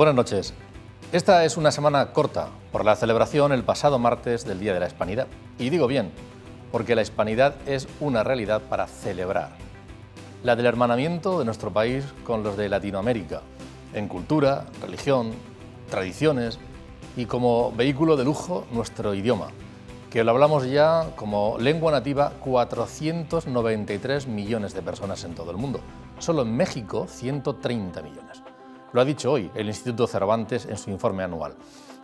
Buenas noches. Esta es una semana corta por la celebración el pasado martes del Día de la Hispanidad. Y digo bien, porque la hispanidad es una realidad para celebrar. La del hermanamiento de nuestro país con los de Latinoamérica, en cultura, religión, tradiciones y como vehículo de lujo nuestro idioma, que lo hablamos ya como lengua nativa 493 millones de personas en todo el mundo, solo en México 130 millones. Lo ha dicho hoy el Instituto Cervantes en su informe anual.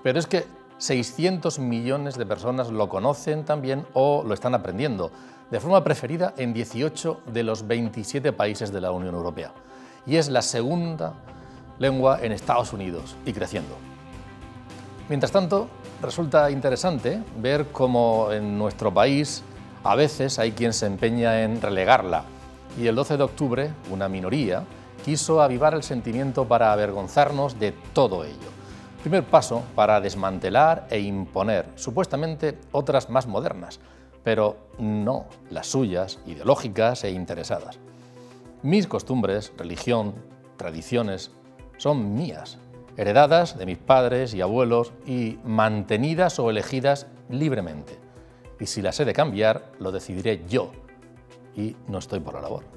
Pero es que 600 millones de personas lo conocen también o lo están aprendiendo, de forma preferida en 18 de los 27 países de la Unión Europea. Y es la segunda lengua en Estados Unidos y creciendo. Mientras tanto, resulta interesante ver cómo en nuestro país a veces hay quien se empeña en relegarla. Y el 12 de octubre, una minoría, quiso avivar el sentimiento para avergonzarnos de todo ello. Primer paso para desmantelar e imponer, supuestamente, otras más modernas, pero no las suyas, ideológicas e interesadas. Mis costumbres, religión, tradiciones, son mías, heredadas de mis padres y abuelos y mantenidas o elegidas libremente. Y si las he de cambiar, lo decidiré yo. Y no estoy por la labor.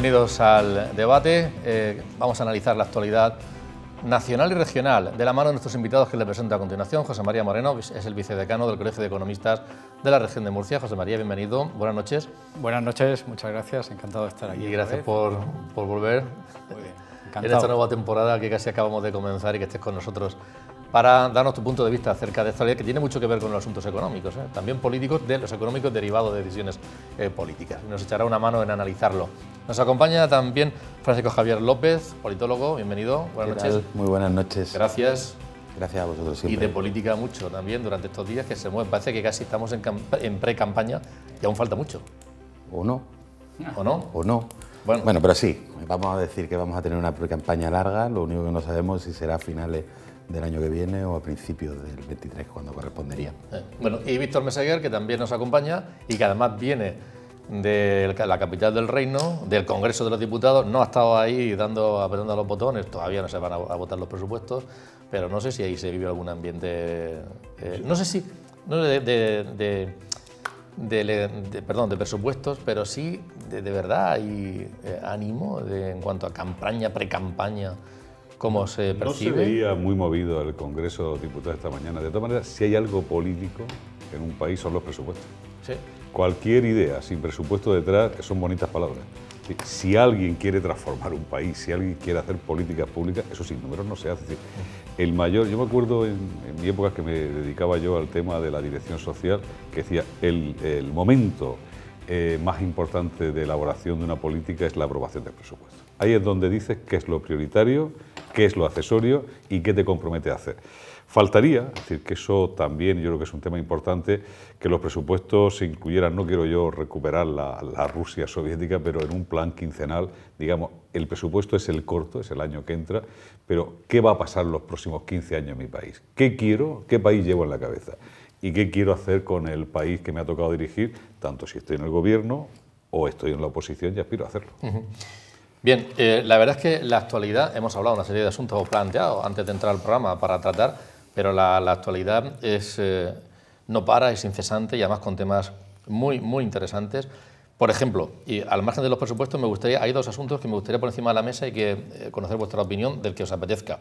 bienvenidos al debate. Eh, vamos a analizar la actualidad nacional y regional de la mano de nuestros invitados que les presento a continuación. José María Moreno es el vicedecano del Colegio de Economistas de la región de Murcia. José María, bienvenido. Buenas noches. Buenas noches, muchas gracias. Encantado de estar aquí. Y gracias por, por, volver. En esta nueva temporada que casi acabamos de comenzar y que estés con nosotros para darnos tu punto de vista acerca de esta ley que tiene mucho que ver con los asuntos económicos, ¿eh? también políticos, de los económicos derivados de decisiones eh, políticas. Nos echará una mano en analizarlo. Nos acompaña también Francisco Javier López, politólogo, bienvenido, buenas noches. Muy buenas noches. Gracias. Gracias a vosotros siempre. Y de política mucho también durante estos días que se mueve. Parece que casi estamos en, en pre-campaña y aún falta mucho. O no. ¿O no? O no. Bueno. bueno, pero sí, vamos a decir que vamos a tener una pre-campaña larga, lo único que no sabemos es si será a finales del año que viene o a principios del 23, cuando correspondería. Eh, bueno, y Víctor Meseguer, que también nos acompaña y que además viene de la capital del reino, del Congreso de los Diputados, no ha estado ahí dando, apretando los botones, todavía no se van a, votar los presupuestos, pero no sé si ahí se vivió algún ambiente, eh, no sé si, no de, perdón, de presupuestos, pero sí de, verdad hay eh, ánimo en cuanto a campaña, precampaña cómo se percibe. No se veía muy movido el Congreso de Diputados esta mañana. De todas maneras, si hay algo político en un país son los presupuestos. Cualquier idea sin presupuesto detrás son bonitas palabras. Si alguien quiere transformar un país, si alguien quiere hacer políticas públicas, eso sin números no se hace. el mayor, yo me acuerdo en, mi época que me dedicaba yo al tema de la dirección social, que decía, el, momento eh, más importante de elaboración de una política es la aprobación del presupuesto. Ahí es donde dices que es lo prioritario, qué es lo accesorio y qué te compromete a hacer. Faltaría, es decir, que eso también yo creo que es un tema importante, que los presupuestos se incluyeran, no quiero yo recuperar la, Rusia soviética, pero en un plan quincenal, digamos, el presupuesto es el corto, es el año que entra, pero ¿qué va a pasar los próximos 15 años en mi país? ¿Qué quiero? ¿Qué país llevo en la cabeza? ¿Y qué quiero hacer con el país que me ha tocado dirigir, tanto si estoy en el gobierno o estoy en la oposición y aspiro a hacerlo? Bien, eh, la verdad es que la actualidad, hemos hablado de una serie de asuntos planteados antes de entrar al programa para tratar, pero la, actualidad es, eh, no para, es incesante y además con temas muy, muy interesantes. Por ejemplo, y al margen de los presupuestos, me gustaría, hay dos asuntos que me gustaría poner encima de la mesa y que eh, conocer vuestra opinión del que os apetezca.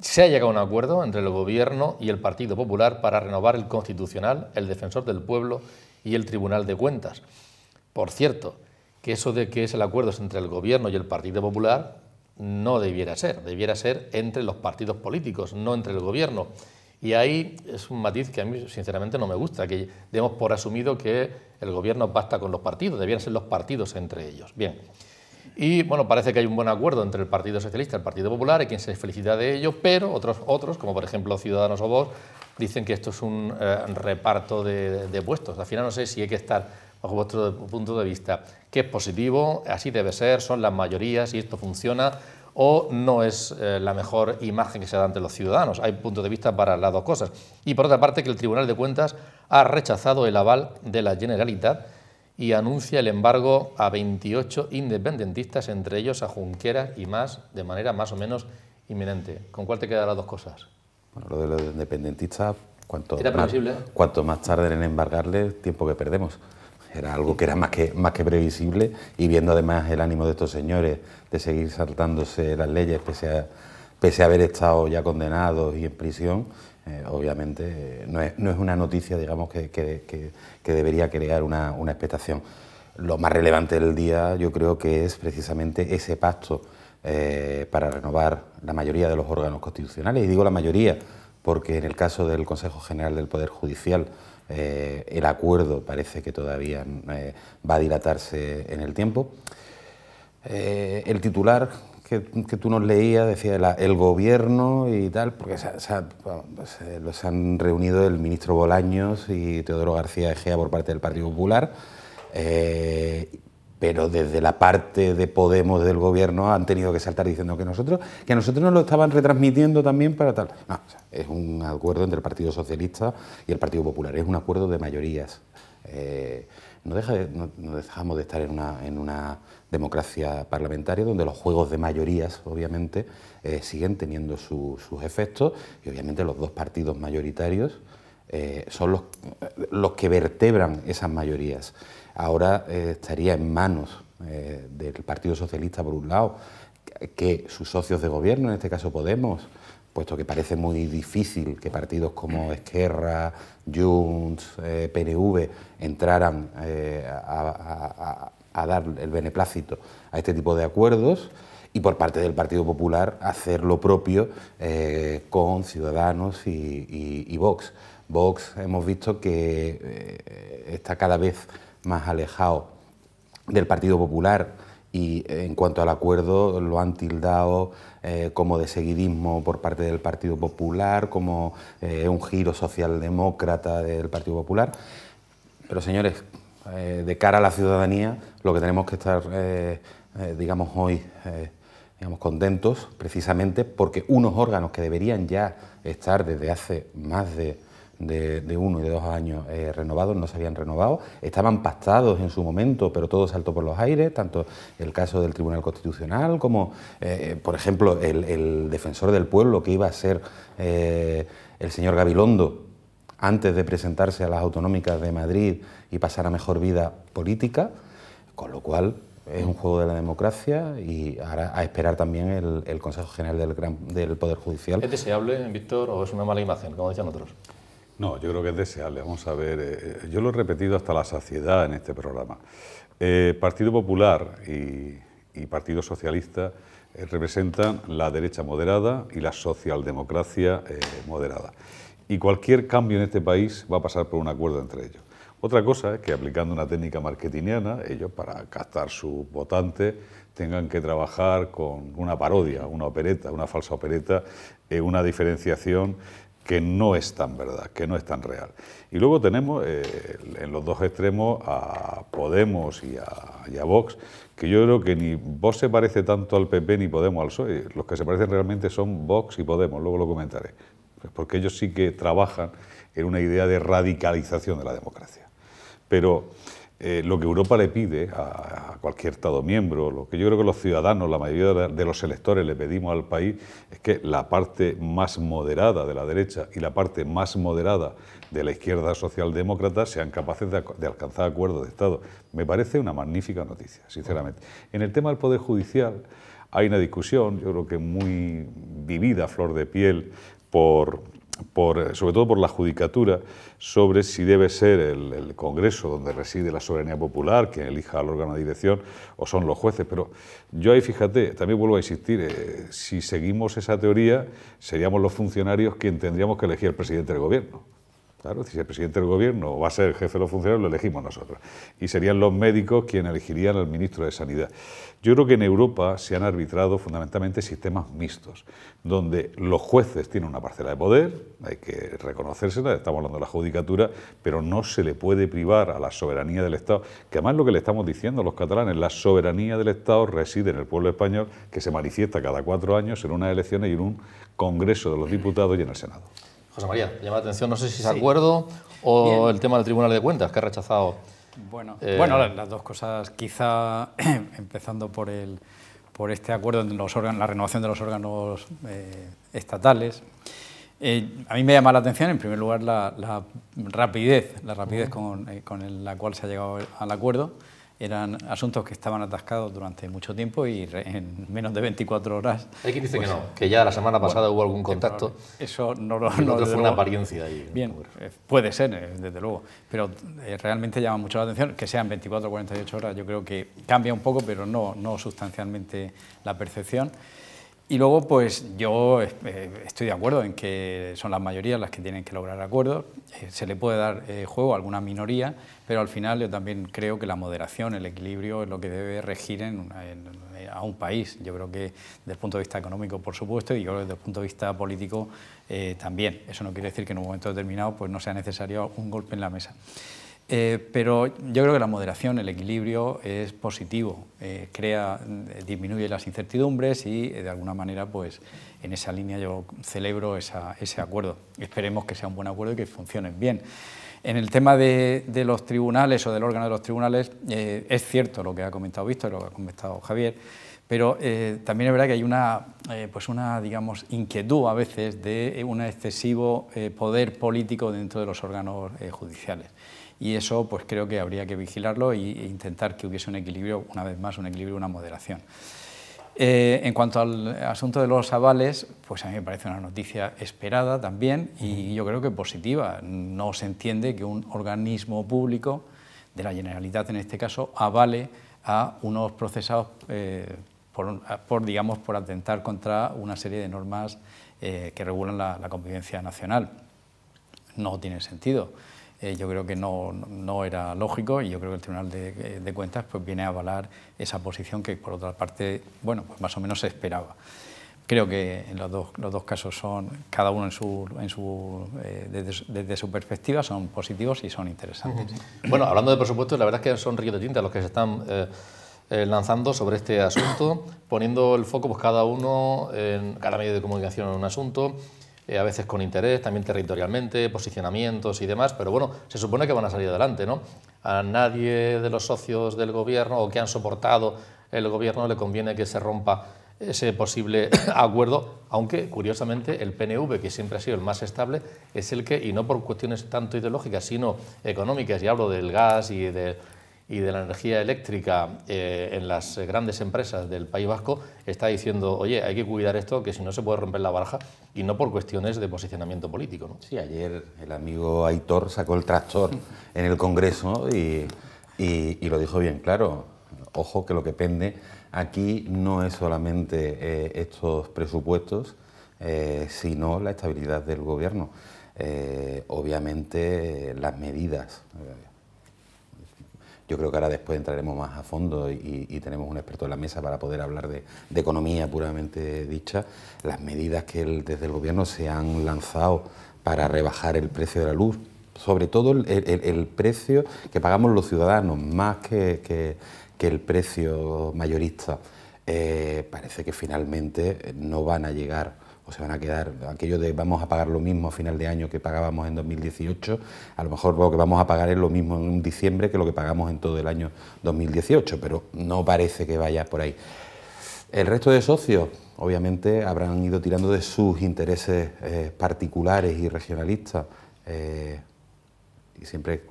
Se ha llegado a un acuerdo entre el Gobierno y el Partido Popular para renovar el Constitucional, el Defensor del Pueblo y el Tribunal de Cuentas. Por cierto, que eso de que es el acuerdo entre el Gobierno y el Partido Popular no debiera ser, debiera ser entre los partidos políticos, no entre el Gobierno. Y ahí es un matiz que a mí sinceramente no me gusta, que demos por asumido que el gobierno basta con los partidos, ...debieran ser los partidos entre ellos. Bien, y bueno, parece que hay un buen acuerdo entre el Partido Socialista y el Partido Popular, hay quien se felicita de ello, pero otros, otros como por ejemplo Ciudadanos o Vox, dicen que esto es un eh, reparto de, puestos. Al final no sé si hay que estar bajo vuestro punto de vista, que es positivo, así debe ser, son las mayorías y esto funciona, o no es eh, la mejor imagen que se da ante los ciudadanos. Hay puntos de vista para las dos cosas. Y por otra parte, que el Tribunal de Cuentas ha rechazado el aval de la Generalitat y anuncia el embargo a 28 independentistas, entre ellos a Junqueras y más, de manera más o menos inminente. ¿Con cuál te quedan las dos cosas? Bueno, lo de los independentistas, cuanto, ¿eh? más, tarde en embargarle, tiempo que perdemos. Era algo que era más que, más que previsible y viendo además el ánimo de estos señores de seguir saltándose las leyes pese a, pese haber estado ya condenados y en prisión, eh, obviamente eh, no, es, una noticia digamos que, que, debería crear una, expectación. Lo más relevante del día yo creo que es precisamente ese pacto eh, para renovar la mayoría de los órganos constitucionales, y digo la mayoría porque en el caso del Consejo General del Poder Judicial, eh, el acuerdo parece que todavía eh, va a dilatarse en el tiempo. Eh, el titular que, tú nos leías decía el gobierno y tal, porque pues, los han reunido el ministro Bolaños y Teodoro García Egea por parte del Partido Popular pero desde la parte de Podemos del gobierno han tenido que saltar diciendo que nosotros que nosotros nos lo estaban retransmitiendo también para tal. es un acuerdo entre el Partido Socialista y el Partido Popular, es un acuerdo de mayorías. Eh, no, dejamos de estar en una, democracia parlamentaria donde los juegos de mayorías, obviamente, eh, siguen teniendo sus efectos y obviamente los dos partidos mayoritarios eh, son los que vertebran esas mayorías ahora eh, estaría en manos eh, del Partido Socialista, por un lado, que sus socios de gobierno, en este caso Podemos, puesto que parece muy difícil que partidos como Esquerra, Junts, eh, PNV entraran a, dar el beneplácito a este tipo de acuerdos y por parte del Partido Popular hacer lo propio con Ciudadanos y, Vox. Vox hemos visto que está cada vez más alejado del Partido Popular y eh, en cuanto al acuerdo lo han tildado eh, como de seguidismo por parte del Partido Popular, como eh, un giro socialdemócrata del Partido Popular. Pero señores, de cara a la ciudadanía, lo que tenemos que estar, digamos, hoy digamos, contentos precisamente porque unos órganos que deberían ya estar desde hace más de de, uno y de dos años eh, renovados, no se habían renovado, estaban pactados en su momento, pero todo saltó por los aires, tanto el caso del Tribunal Constitucional como, eh, eh, por ejemplo, el, defensor del pueblo que iba a ser el señor Gabilondo antes de presentarse a las autonómicas de Madrid y pasar a mejor vida política, con lo cual es un juego de la democracia y ahora a esperar también el, el Consejo General del, del Poder Judicial. ¿Es deseable, Víctor, o es una mala imagen, como decían otros? No, yo creo que es deseable. Vamos a ver, eh, eh, yo lo he repetido hasta la saciedad en este programa. Eh, Partido Popular y, Partido Socialista representan la derecha moderada y la socialdemocracia moderada. Y cualquier cambio en este país va a pasar por un acuerdo entre ellos. Otra cosa es que aplicando una técnica marketingiana, ellos para captar su votante tengan que trabajar con una parodia, una opereta, una falsa opereta, una diferenciación que no es tan verdad, que no es tan real. Y luego tenemos eh, en los dos extremos a Podemos y a, y Vox, que yo creo que ni Vox se parece tanto al PP ni Podemos al PSOE. Los que se parecen realmente son Vox y Podemos, luego lo comentaré. Pues porque ellos sí que trabajan en una idea de radicalización de la democracia. Pero eh, lo que Europa le pide a, cualquier Estado miembro, lo que yo creo que los ciudadanos, la mayoría de los electores le pedimos al país, es que la parte más moderada de la derecha y la parte más moderada de la izquierda socialdemócrata sean capaces de, de alcanzar acuerdos de Estado. Me parece una magnífica noticia, sinceramente. En el tema del Poder Judicial hay una discusión, yo creo que muy vivida, flor de piel, por eh, sobre todo por la judicatura, sobre si debe ser el, Congreso donde reside la soberanía popular quien elija al órgano de dirección o son los jueces. Pero yo ahí, fíjate, también vuelvo a insistir, eh, si seguimos esa teoría, seríamos los funcionarios quien tendríamos que elegir al presidente del Gobierno. Claro, si el presidente del gobierno va a ser el jefe de los funcionarios, lo elegimos nosotros. Y serían los médicos quienes elegirían al ministro de Sanidad. Yo creo que en Europa se han arbitrado fundamentalmente sistemas mixtos, donde los jueces tienen una parcela de poder, hay que reconocérsela, estamos hablando de la judicatura, pero no se le puede privar a la soberanía del Estado, que además lo que le estamos diciendo a los catalanes, la soberanía del Estado reside en el pueblo español, que se manifiesta cada cuatro años en unas elecciones y en un Congreso de los Diputados y en el Senado. María, llama la atención, no sé si es acuerdo o el tema del Tribunal de Cuentas, que ha rechazado. Bueno, eh, bueno las, dos cosas, quizá empezando por, el, por este acuerdo en los órganos, la renovación de los órganos eh, estatales. Eh, a mí me llama la atención, en primer lugar, la, rapidez, la rapidez con, la cual se ha llegado al acuerdo eran asuntos que estaban atascados durante mucho tiempo y en menos de 24 horas. Hay quien dice que pues, no, que ya la semana pasada hubo algún contacto. Eso no lo. No, fue una apariencia ahí. Bien, eh, puede ser, eh, desde luego, pero eh, realmente llama mucho la atención que sean 24 o 48 horas. Yo creo que cambia un poco, pero no, no sustancialmente la percepción. Y luego, pues yo eh, estoy de acuerdo en que son las mayorías las que tienen que lograr acuerdos. Eh, se le puede dar eh, juego a alguna minoría, pero al final yo también creo que la moderación, el equilibrio es lo que debe regir a un país. Yo creo que desde el punto de vista económico, por supuesto, y yo creo desde el punto de vista político también. Eso no quiere decir que en un momento determinado pues, no sea necesario un golpe en la mesa. Eh, pero yo creo que la moderación, el equilibrio es positivo, eh, crea, eh, disminuye las incertidumbres y de alguna manera pues en esa línea yo celebro ese acuerdo. Esperemos que sea un buen acuerdo y que funcione bien. En el tema de, los tribunales o del órgano de los tribunales, es cierto lo que ha comentado Víctor, lo que ha comentado Javier, pero también es verdad que hay una, pues una digamos, inquietud a veces de un excesivo poder político dentro de los órganos judiciales y eso pues creo que habría que vigilarlo e intentar que hubiese un equilibrio, una vez más, un equilibrio, una moderación. Eh, en cuanto al asunto de los avales, pues a mí me parece una noticia esperada también y yo creo que positiva. No se entiende que un organismo público, de la Generalitat en este caso, avale a unos procesados eh, por, digamos, por atentar contra una serie de normas eh, que regulan la, la convivencia nacional. No tiene sentido. Eh, yo creo que no, no, era lógico y yo creo que el Tribunal de, Cuentas pues, viene a avalar esa posición que, por otra parte, bueno, pues más o menos se esperaba. Creo que en los, dos, los dos casos son, cada uno en su, en su, eh, desde, su perspectiva, son positivos y son interesantes. Bueno, hablando de presupuestos, la verdad es que son ríos de tinta los que se están eh, lanzando sobre este asunto, poniendo el foco pues, cada uno, en cada medio de comunicación en un asunto. Eh, a veces con interés, también territorialmente, posicionamientos y demás, pero bueno, se supone que van a salir adelante, ¿no? A nadie de los socios del gobierno o que han soportado el gobierno le conviene que se rompa ese posible acuerdo, aunque curiosamente el PNV, que siempre ha sido el más estable, es el que, y no por cuestiones tanto ideológicas, sino económicas, y hablo del gas y de y de la energía eléctrica eh, en las grandes empresas del País Vasco está diciendo, oye, hay que cuidar esto, que si no se puede romper la baraja, y no por cuestiones de posicionamiento político. ¿no? Sí, ayer el amigo Aitor sacó el tractor en el Congreso y, lo dijo bien claro. Ojo que lo que pende aquí no es solamente eh, estos presupuestos, eh, sino la estabilidad del gobierno. obviamente las medidas yo creo que ahora después entraremos más a fondo y, tenemos un experto en la mesa para poder hablar de, economía puramente dicha. Las medidas que desde el Gobierno se han lanzado para rebajar el precio de la luz, sobre todo el, precio que pagamos los ciudadanos, más que, el precio mayorista. Eh, parece que finalmente no van a llegar o pues se van a quedar, aquello de vamos a pagar lo mismo a final de año que pagábamos en 2018, a lo mejor lo que vamos a pagar es lo mismo en diciembre que lo que pagamos en todo el año 2018, pero no parece que vaya por ahí. El resto de socios, obviamente, habrán ido tirando de sus intereses eh, particulares y regionalistas, eh, y siempre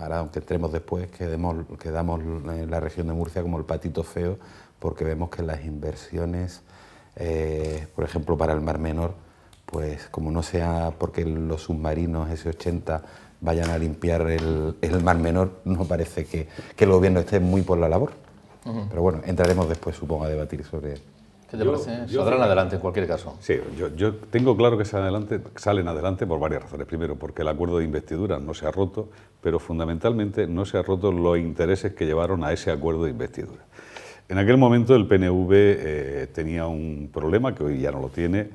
ahora aunque entremos después, quedamos en la región de Murcia como el patito feo, porque vemos que las inversiones eh, por ejemplo, para el Mar Menor, pues como no sea porque los submarinos S-80 vayan a limpiar el, Mar Menor, no parece que, que, el gobierno esté muy por la labor. Pero bueno, entraremos después, supongo, a debatir sobre... ¿Qué te parece? Saldrán adelante en cualquier caso. Sí, yo, tengo claro que salen adelante, salen adelante por varias razones. Primero, porque el acuerdo de investidura no se ha roto, pero fundamentalmente no se han roto los intereses que llevaron a ese acuerdo de investidura. En aquel momento el PNV eh, tenía un problema que hoy ya no lo tiene,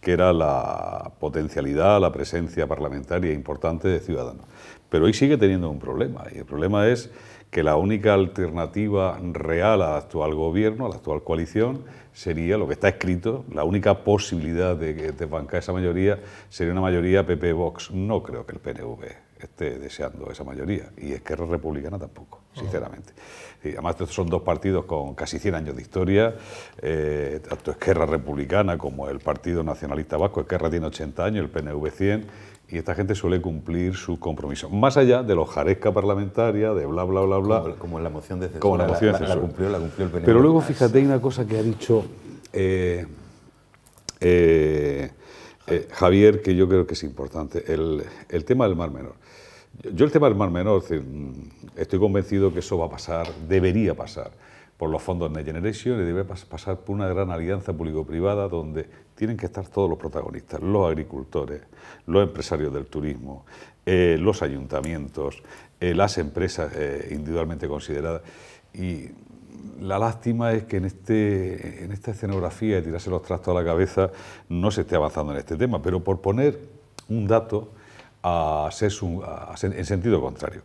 que era la potencialidad, la presencia parlamentaria importante de Ciudadanos. Pero hoy sigue teniendo un problema, y el problema es que la única alternativa real al actual gobierno, a la actual coalición, sería lo que está escrito, la única posibilidad de, desbancar esa mayoría sería una mayoría PP-Vox. No creo que el PNV esté deseando esa mayoría, y es es Republicana tampoco, sinceramente además son dos partidos con casi 100 años de historia, eh, tanto Esquerra Republicana como el Partido Nacionalista Vasco, Esquerra tiene 80 años, el PNV 100, y esta gente suele cumplir su compromiso más allá de la jarezca parlamentaria, de bla, bla, bla, bla. Como, en la moción de censura. la Pero luego fíjate, hay una cosa que ha dicho... Eh, eh, Javier, que yo creo que es importante, el, el, tema del Mar Menor. Yo el tema del Mar Menor, mm, estoy convencido que eso va a pasar, debería pasar por los fondos Next Generation y debe pasar por una gran alianza público-privada donde tienen que estar todos los protagonistas, los agricultores, los empresarios del turismo, eh, los ayuntamientos, eh, las empresas eh, individualmente consideradas. Y la lástima es que en, este, en esta escenografía de tirarse los trastos a la cabeza no se esté avanzando en este tema, pero por poner un dato, en sentido contrario.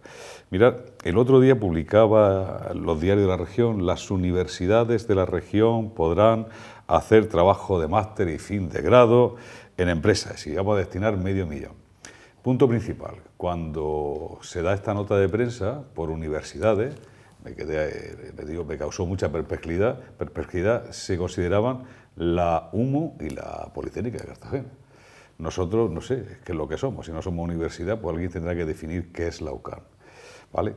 Mirad, el otro día publicaba los diarios de la región, las universidades de la región podrán hacer trabajo de máster y fin de grado en empresas y vamos a destinar medio millón. Punto principal, cuando se da esta nota de prensa por universidades, me, me causó mucha perplejidad, perplejidad, se consideraban la UMU y la Politécnica de Cartagena. Nosotros, no sé, qué es lo que somos. Si no somos universidad, pues alguien tendrá que definir qué es la UCAM. ¿Vale?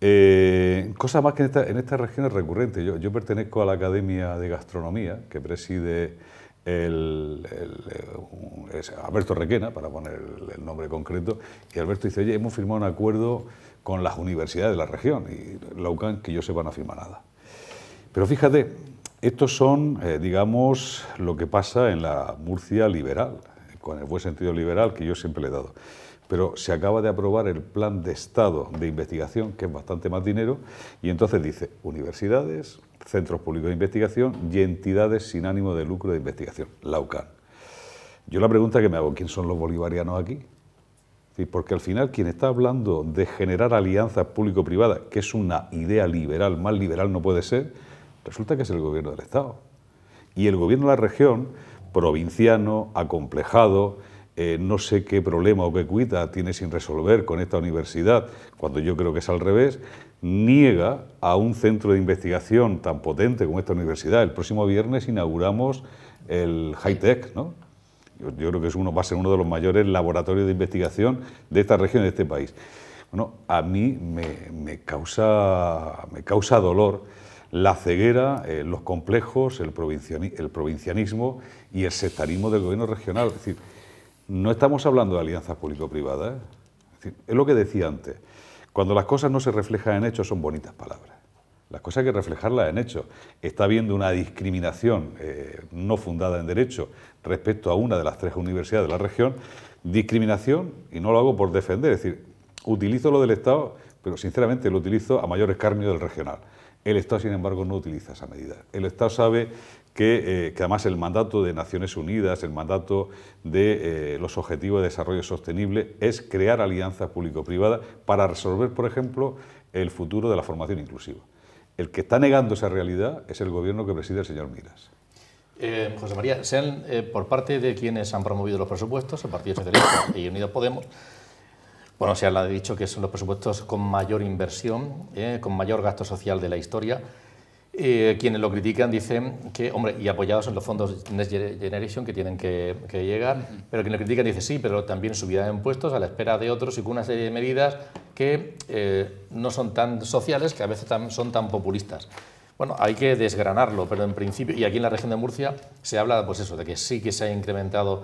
Eh, cosa más que en, esta, región es recurrente. Yo, pertenezco a la Academia de Gastronomía, que preside eh, Alberto Requena, para poner el, nombre concreto, y Alberto dice, oye, hemos firmado un acuerdo con las universidades de la región, y la UCAM, que yo van no firmar nada. Pero fíjate, estos son, eh, digamos, lo que pasa en la Murcia liberal, con el buen sentido liberal que yo siempre le he dado. Pero se acaba de aprobar el plan de Estado de investigación, que es bastante más dinero, y entonces dice universidades, centros públicos de investigación y entidades sin ánimo de lucro de investigación, la UCAN. Yo la pregunta que me hago, ¿quién son los bolivarianos aquí? Porque al final quien está hablando de generar alianzas público-privadas, que es una idea liberal, más liberal no puede ser, resulta que es el gobierno del Estado. Y el gobierno de la región provinciano, acomplejado, eh, no sé qué problema o qué cuita tiene sin resolver con esta universidad, cuando yo creo que es al revés, niega a un centro de investigación tan potente como esta universidad. El próximo viernes inauguramos el high-tech, ¿no? Yo, creo que es uno, va a ser uno de los mayores laboratorios de investigación de esta región, de este país. Bueno, a mí me, me causa, me causa dolor la ceguera, eh, los complejos, el, provincianismo y el sectarismo del gobierno regional. Es decir, no estamos hablando de alianzas público-privadas. ¿eh? Es, lo que decía antes. Cuando las cosas no se reflejan en hechos son bonitas palabras. Las cosas hay que reflejarlas en hechos. Está habiendo una discriminación eh, no fundada en derecho respecto a una de las tres universidades de la región. Discriminación, y no lo hago por defender, es decir, utilizo lo del Estado, pero sinceramente lo utilizo a mayor escarnio del regional. El Estado, sin embargo, no utiliza esa medida. El Estado sabe que, eh, además el mandato de Naciones Unidas, el mandato de eh, los Objetivos de Desarrollo Sostenible es crear alianzas público-privadas para resolver, por ejemplo, el futuro de la formación inclusiva. El que está negando esa realidad es el gobierno que preside el señor Miras. Eh, José María, sean por parte de quienes han promovido los presupuestos, el Partido Socialista y Unidos Podemos, bueno, se ha dicho que son los presupuestos con mayor inversión, ¿eh? con mayor gasto social de la historia. Eh, quienes lo critican dicen que, hombre, y apoyados en los fondos Next Generation que tienen que, llegar, pero quienes lo critican dicen sí, pero también subida de impuestos a la espera de otros y con una serie de medidas que eh, no son tan sociales, que a veces son tan populistas. Bueno, hay que desgranarlo, pero en principio, y aquí en la región de Murcia se habla, pues eso, de que sí que se ha incrementado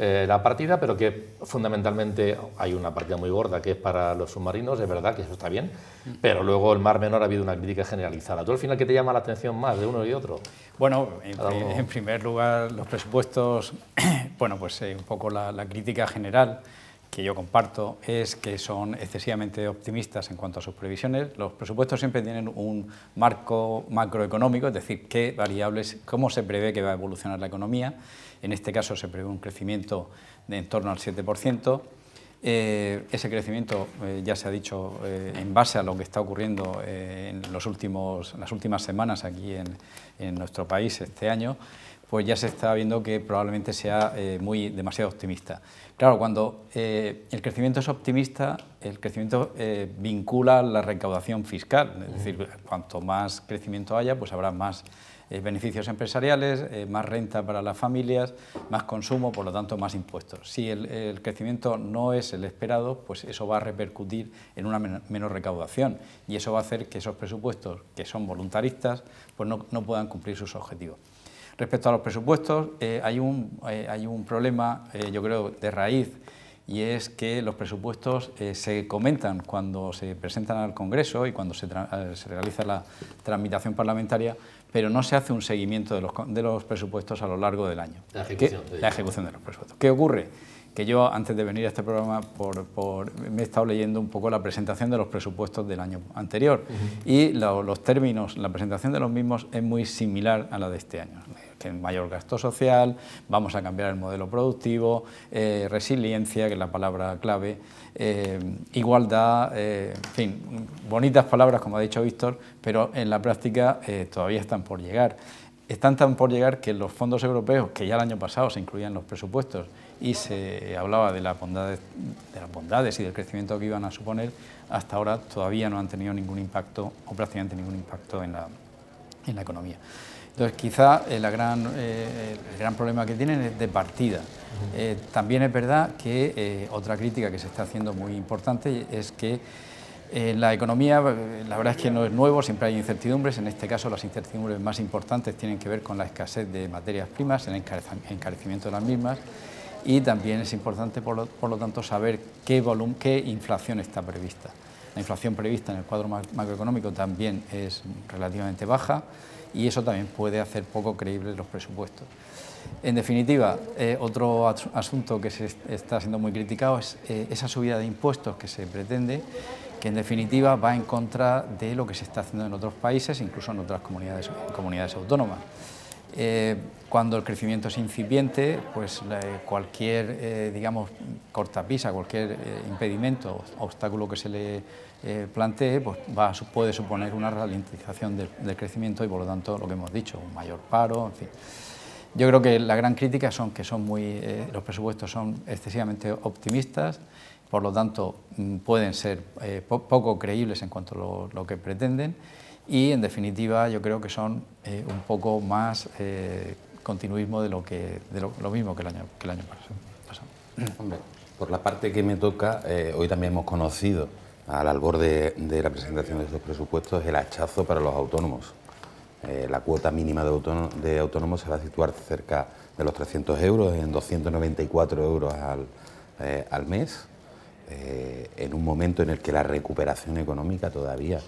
eh, la partida, pero que fundamentalmente hay una partida muy gorda que es para los submarinos, es verdad que eso está bien, pero luego el Mar Menor ha habido una crítica generalizada. ¿Tú al final qué te llama la atención más de uno y otro? Bueno, en, primer lugar los presupuestos, bueno, pues eh, un poco la, la crítica general que yo comparto es que son excesivamente optimistas en cuanto a sus previsiones. Los presupuestos siempre tienen un marco macroeconómico, es decir, qué variables, cómo se prevé que va a evolucionar la economía en este caso se prevé un crecimiento de en torno al 7%. Eh, ese crecimiento, eh, ya se ha dicho, eh, en base a lo que está ocurriendo en, los últimos, las últimas semanas aquí en, en, nuestro país este año, pues ya se está viendo que probablemente sea muy demasiado optimista. Claro, cuando el crecimiento es optimista, el crecimiento vincula la recaudación fiscal, es decir, cuanto más crecimiento haya, pues habrá más eh, beneficios empresariales, eh, más renta para las familias, más consumo, por lo tanto más impuestos. Si el, crecimiento no es el esperado, pues eso va a repercutir en una menos menor recaudación y eso va a hacer que esos presupuestos que son voluntaristas pues no, puedan cumplir sus objetivos. Respecto a los presupuestos, eh, hay, hay un problema, yo creo, de raíz y es que los presupuestos eh, se comentan cuando se presentan al Congreso y cuando eh, se, realiza la tramitación parlamentaria, pero no se hace un seguimiento de los, de los presupuestos a lo largo del año. La ejecución, de, la ejecución de los presupuestos. ¿Qué ocurre? Que yo, antes de venir a este programa, por, me he estado leyendo un poco la presentación de los presupuestos del año anterior y los términos, la presentación de los mismos es muy similar a la de este año que mayor gasto social, vamos a cambiar el modelo productivo, eh, resiliencia, que es la palabra clave, eh, igualdad, eh, en fin, bonitas palabras como ha dicho Víctor, pero en la práctica todavía están por llegar. Están tan por llegar que los fondos europeos, que ya el año pasado se incluían en los presupuestos y se hablaba de, las bondades, de las bondades y del crecimiento que iban a suponer, hasta ahora todavía no han tenido ningún impacto o prácticamente ningún impacto en la economía. Entonces, quizá eh, eh, el gran problema que tienen es de partida. Eh, también es verdad que otra crítica que se está haciendo muy importante es que la economía, la verdad es que no es nuevo, siempre hay incertidumbres. En este caso, las incertidumbres más importantes tienen que ver con la escasez de materias primas, el encarecimiento de las mismas. Y también es importante, por lo, tanto, saber qué, qué inflación está prevista. La inflación prevista en el cuadro macroeconómico también es relativamente baja y eso también puede hacer poco creíbles los presupuestos. En definitiva, eh, otro asunto que se está siendo muy criticado es eh, esa subida de impuestos que se pretende, que en definitiva va en contra de lo que se está haciendo en otros países, incluso en otras comunidades, autónomas. Eh, cuando el crecimiento es incipiente, pues cualquier, digamos, cortapisa, cualquier impedimento o obstáculo que se le eh, plantee pues puede suponer una ralentización del, crecimiento y por lo tanto lo que hemos dicho, un mayor paro, en fin. Yo creo que la gran crítica son que son muy, eh, los presupuestos son excesivamente optimistas, por lo tanto mm, pueden ser eh, poco creíbles en cuanto a lo, que pretenden y en definitiva yo creo que son un poco más continuismo de lo que lo, mismo que el año el año pasado. por la parte que me toca hoy también hemos conocido al albor de, la presentación de estos presupuestos el hachazo para los autónomos. Eh, la cuota mínima de, autónomos se va a situar cerca de los 300 euros, en 294 euros al, eh, mes, eh, en un momento en el que la recuperación económica todavía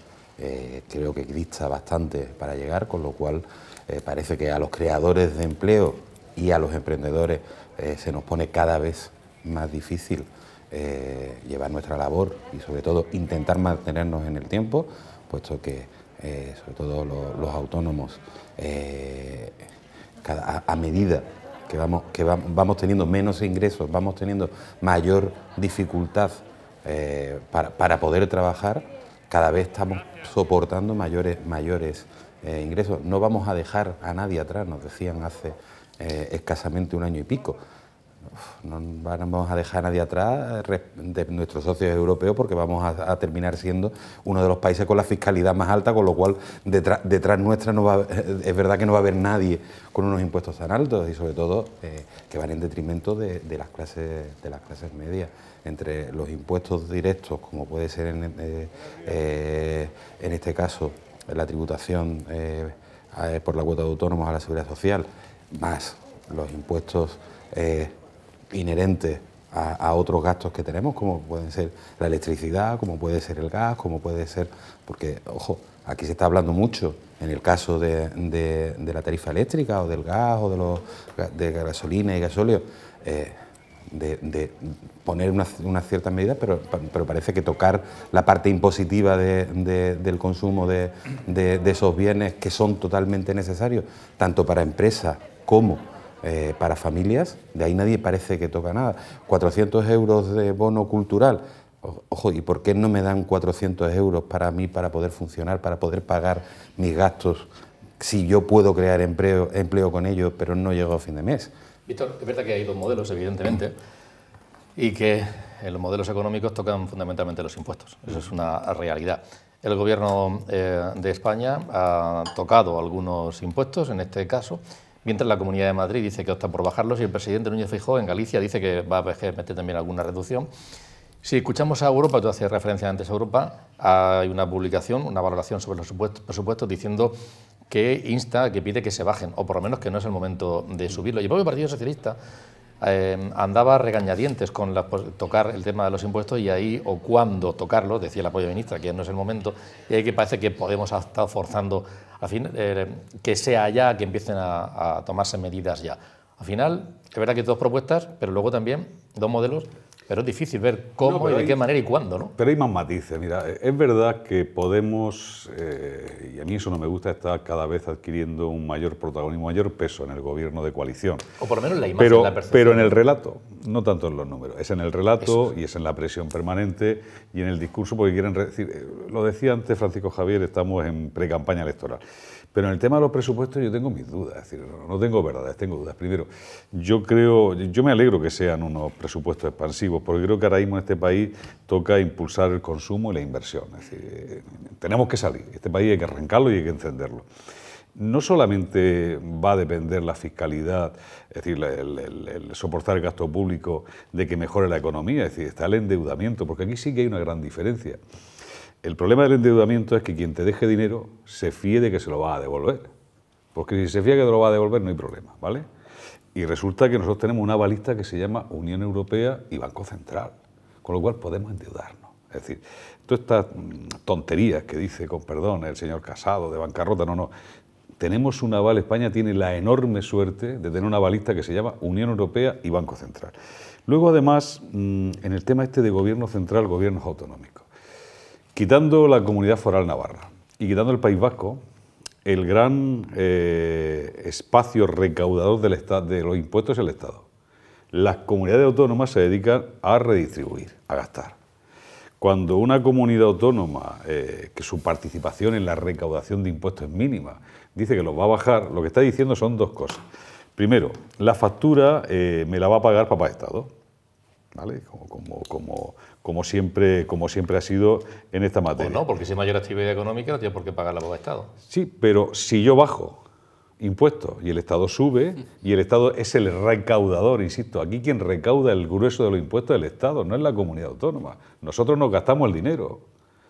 creo que dista bastante para llegar, con lo cual parece que a los creadores de empleo y a los emprendedores se nos pone cada vez más difícil eh, llevar nuestra labor y sobre todo intentar mantenernos en el tiempo, puesto que eh, sobre todo los, autónomos, eh, a, medida que, vamos, teniendo menos ingresos, vamos teniendo mayor dificultad para, para, poder trabajar, cada vez estamos soportando mayores, mayores ingresos. No vamos a dejar a nadie atrás, nos decían hace escasamente un año y pico no vamos a dejar a nadie atrás eh, de nuestros socios europeos porque vamos a, terminar siendo uno de los países con la fiscalidad más alta, con lo cual detrás, nuestra no eh, es verdad que no va a haber nadie con unos impuestos tan altos y sobre todo eh, que van en detrimento de, las clases, de las clases medias entre los impuestos directos, como puede ser en, este caso la tributación por la cuota de autónomos a la seguridad social, más los impuestos inherentes a, otros gastos que tenemos, como pueden ser la electricidad, como puede ser el gas, como puede ser... Porque, ojo, aquí se está hablando mucho en el caso de, la tarifa eléctrica o del gas o de, los, de gasolina y gasóleo, eh, de, poner unas una cierta medida, pero, pero parece que tocar la parte impositiva del consumo de esos bienes que son totalmente necesarios, tanto para empresas como eh, para familias, de ahí nadie parece que toca nada. 400 euros de bono cultural, ojo, ¿y por qué no me dan 400 euros para mí, para poder funcionar, para poder pagar mis gastos, si yo puedo crear empleo, empleo con ellos, pero no llego a fin de mes? Víctor, es verdad que hay dos modelos, evidentemente, y que los modelos económicos tocan fundamentalmente los impuestos. Eso es una realidad. El gobierno eh, de España ha tocado algunos impuestos, en este caso, Mientras la Comunidad de Madrid dice que opta por bajarlos y el presidente Núñez Fijó en Galicia dice que va a meter también alguna reducción. Si escuchamos a Europa, tú hacías referencia antes a Europa, hay una publicación, una valoración sobre los presupuestos diciendo que insta, que pide que se bajen, o por lo menos que no es el momento de subirlo. Y el propio Partido Socialista eh, andaba regañadientes con la, pues, tocar el tema de los impuestos y ahí, o cuando tocarlo, decía el apoyo ministra, que no es el momento, y ahí que parece que Podemos estar forzando fin, eh, que sea ya, que empiecen a, a tomarse medidas ya. Al final, es verdad que dos propuestas, pero luego también dos modelos pero es difícil ver cómo y de qué manera y cuándo, ¿no? Pero hay más matices. Mira, es verdad que Podemos, eh, y a mí eso no me gusta, está cada vez adquiriendo un mayor protagonismo, mayor peso en el gobierno de coalición. O por lo menos la imagen, pero, la percepción. Pero en el relato, no tanto en los números. Es en el relato y es en la presión permanente y en el discurso, porque quieren decir... Eh, lo decía antes Francisco Javier, estamos en pre-campaña electoral. Pero en el tema de los presupuestos yo tengo mis dudas, es decir, no tengo verdades, tengo dudas. Primero, yo creo, yo me alegro que sean unos presupuestos expansivos, porque creo que ahora mismo en este país toca impulsar el consumo y la inversión. Es decir, tenemos que salir, este país hay que arrancarlo y hay que encenderlo no solamente va a depender la fiscalidad, es decir, el, el, soportar el gasto público de que mejore la economía, es decir, está el endeudamiento, porque aquí sí que hay una gran diferencia el problema del endeudamiento es que quien te deje dinero se fíe de que se lo va a devolver. Porque si se fía que te lo va a devolver, no hay problema, ¿vale? Y resulta que nosotros tenemos una balista que se llama Unión Europea y Banco Central, con lo cual podemos endeudarnos. Es decir, todas estas mm, tonterías que dice, con perdón, el señor Casado de bancarrota, no, no. Tenemos una aval, España tiene la enorme suerte de tener una balista que se llama Unión Europea y Banco Central. Luego, además, mm, en el tema este de gobierno central, gobiernos autonómicos. Quitando la comunidad foral navarra y quitando el País Vasco, el gran eh, espacio recaudador de los impuestos es el Estado. Las comunidades autónomas se dedican a redistribuir, a gastar. Cuando una comunidad autónoma, eh, que su participación en la recaudación de impuestos es mínima, dice que los va a bajar, lo que está diciendo son dos cosas. Primero, la factura eh, me la va a pagar papá Estado, ¿vale? Como, como, como como siempre, como siempre ha sido en esta materia. Pues no, porque si hay mayor actividad económica no tiene por qué pagar la voz Estado. Sí, pero si yo bajo impuestos y el Estado sube y el Estado es el recaudador, insisto, aquí quien recauda el grueso de los impuestos es el Estado, no es la comunidad autónoma. Nosotros nos gastamos el dinero,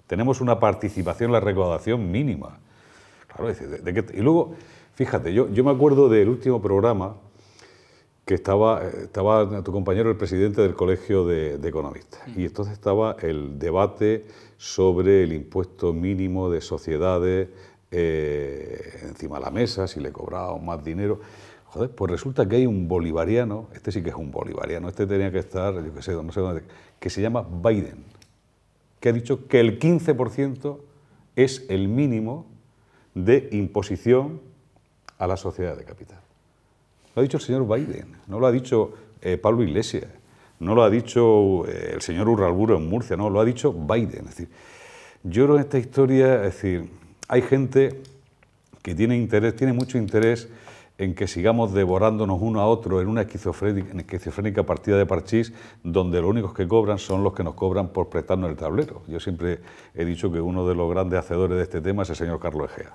tenemos una participación en la recaudación mínima. Claro, y luego, fíjate, yo, yo me acuerdo del último programa que estaba, estaba tu compañero, el presidente del Colegio de, Economistas, mm. y entonces estaba el debate sobre el impuesto mínimo de sociedades eh, encima de la mesa, si le cobraban más dinero. Joder, pues resulta que hay un bolivariano, este sí que es un bolivariano, este tenía que estar, yo qué sé, no sé dónde, que se llama Biden, que ha dicho que el 15% es el mínimo de imposición a la sociedad de capital. Lo ha dicho el señor Biden, no lo ha dicho eh, Pablo Iglesias, no lo ha dicho eh, el señor Urralburo en Murcia, no, lo ha dicho Biden. Es decir, yo creo en esta historia, es decir, hay gente que tiene interés, tiene mucho interés en que sigamos devorándonos uno a otro en una esquizofrénica, partida de parchís donde los únicos que cobran son los que nos cobran por prestarnos el tablero. Yo siempre he dicho que uno de los grandes hacedores de este tema es el señor Carlos Egea.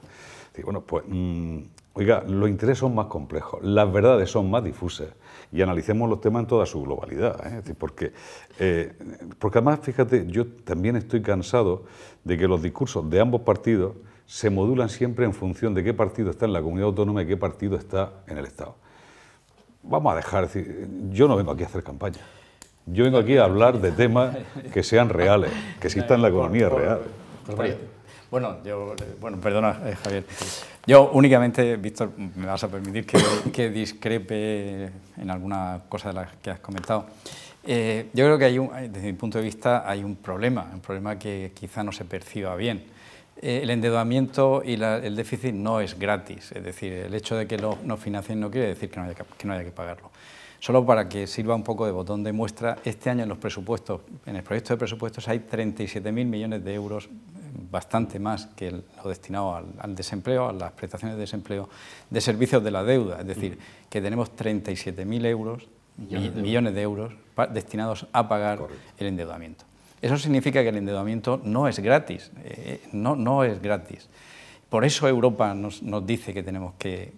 bueno, pues mm, Oiga, los intereses son más complejos, las verdades son más difusas y analicemos los temas en toda su globalidad. ¿eh? Porque, eh, porque además, fíjate, yo también estoy cansado de que los discursos de ambos partidos se modulan siempre en función de qué partido está en la comunidad autónoma y qué partido está en el Estado. Vamos a dejar, yo no vengo aquí a hacer campaña. Yo vengo aquí a hablar de temas que sean reales, que existan en la economía real. Bueno, yo, eh, bueno, perdona, eh, Javier. Yo únicamente, Víctor, me vas a permitir que, discrepe en alguna cosa de las que has comentado. Eh, yo creo que hay desde mi punto de vista hay un problema, un problema que quizá no se perciba bien. el endeudamiento y el déficit no es gratis, es decir, el hecho de que lo, nos financien no quiere decir que no, haya que, que no haya que pagarlo. Solo para que sirva un poco de botón de muestra, este año en los presupuestos, en el proyecto de presupuestos hay 37.000 millones de euros bastante más que lo destinado al, desempleo, a las prestaciones de desempleo, de servicios de la deuda, es decir, que tenemos 37.000 euros, millones, de, euros, destinados a pagar el endeudamiento. Eso significa que el endeudamiento no es gratis, eh, no es gratis. Por eso Europa nos, dice que tenemos que,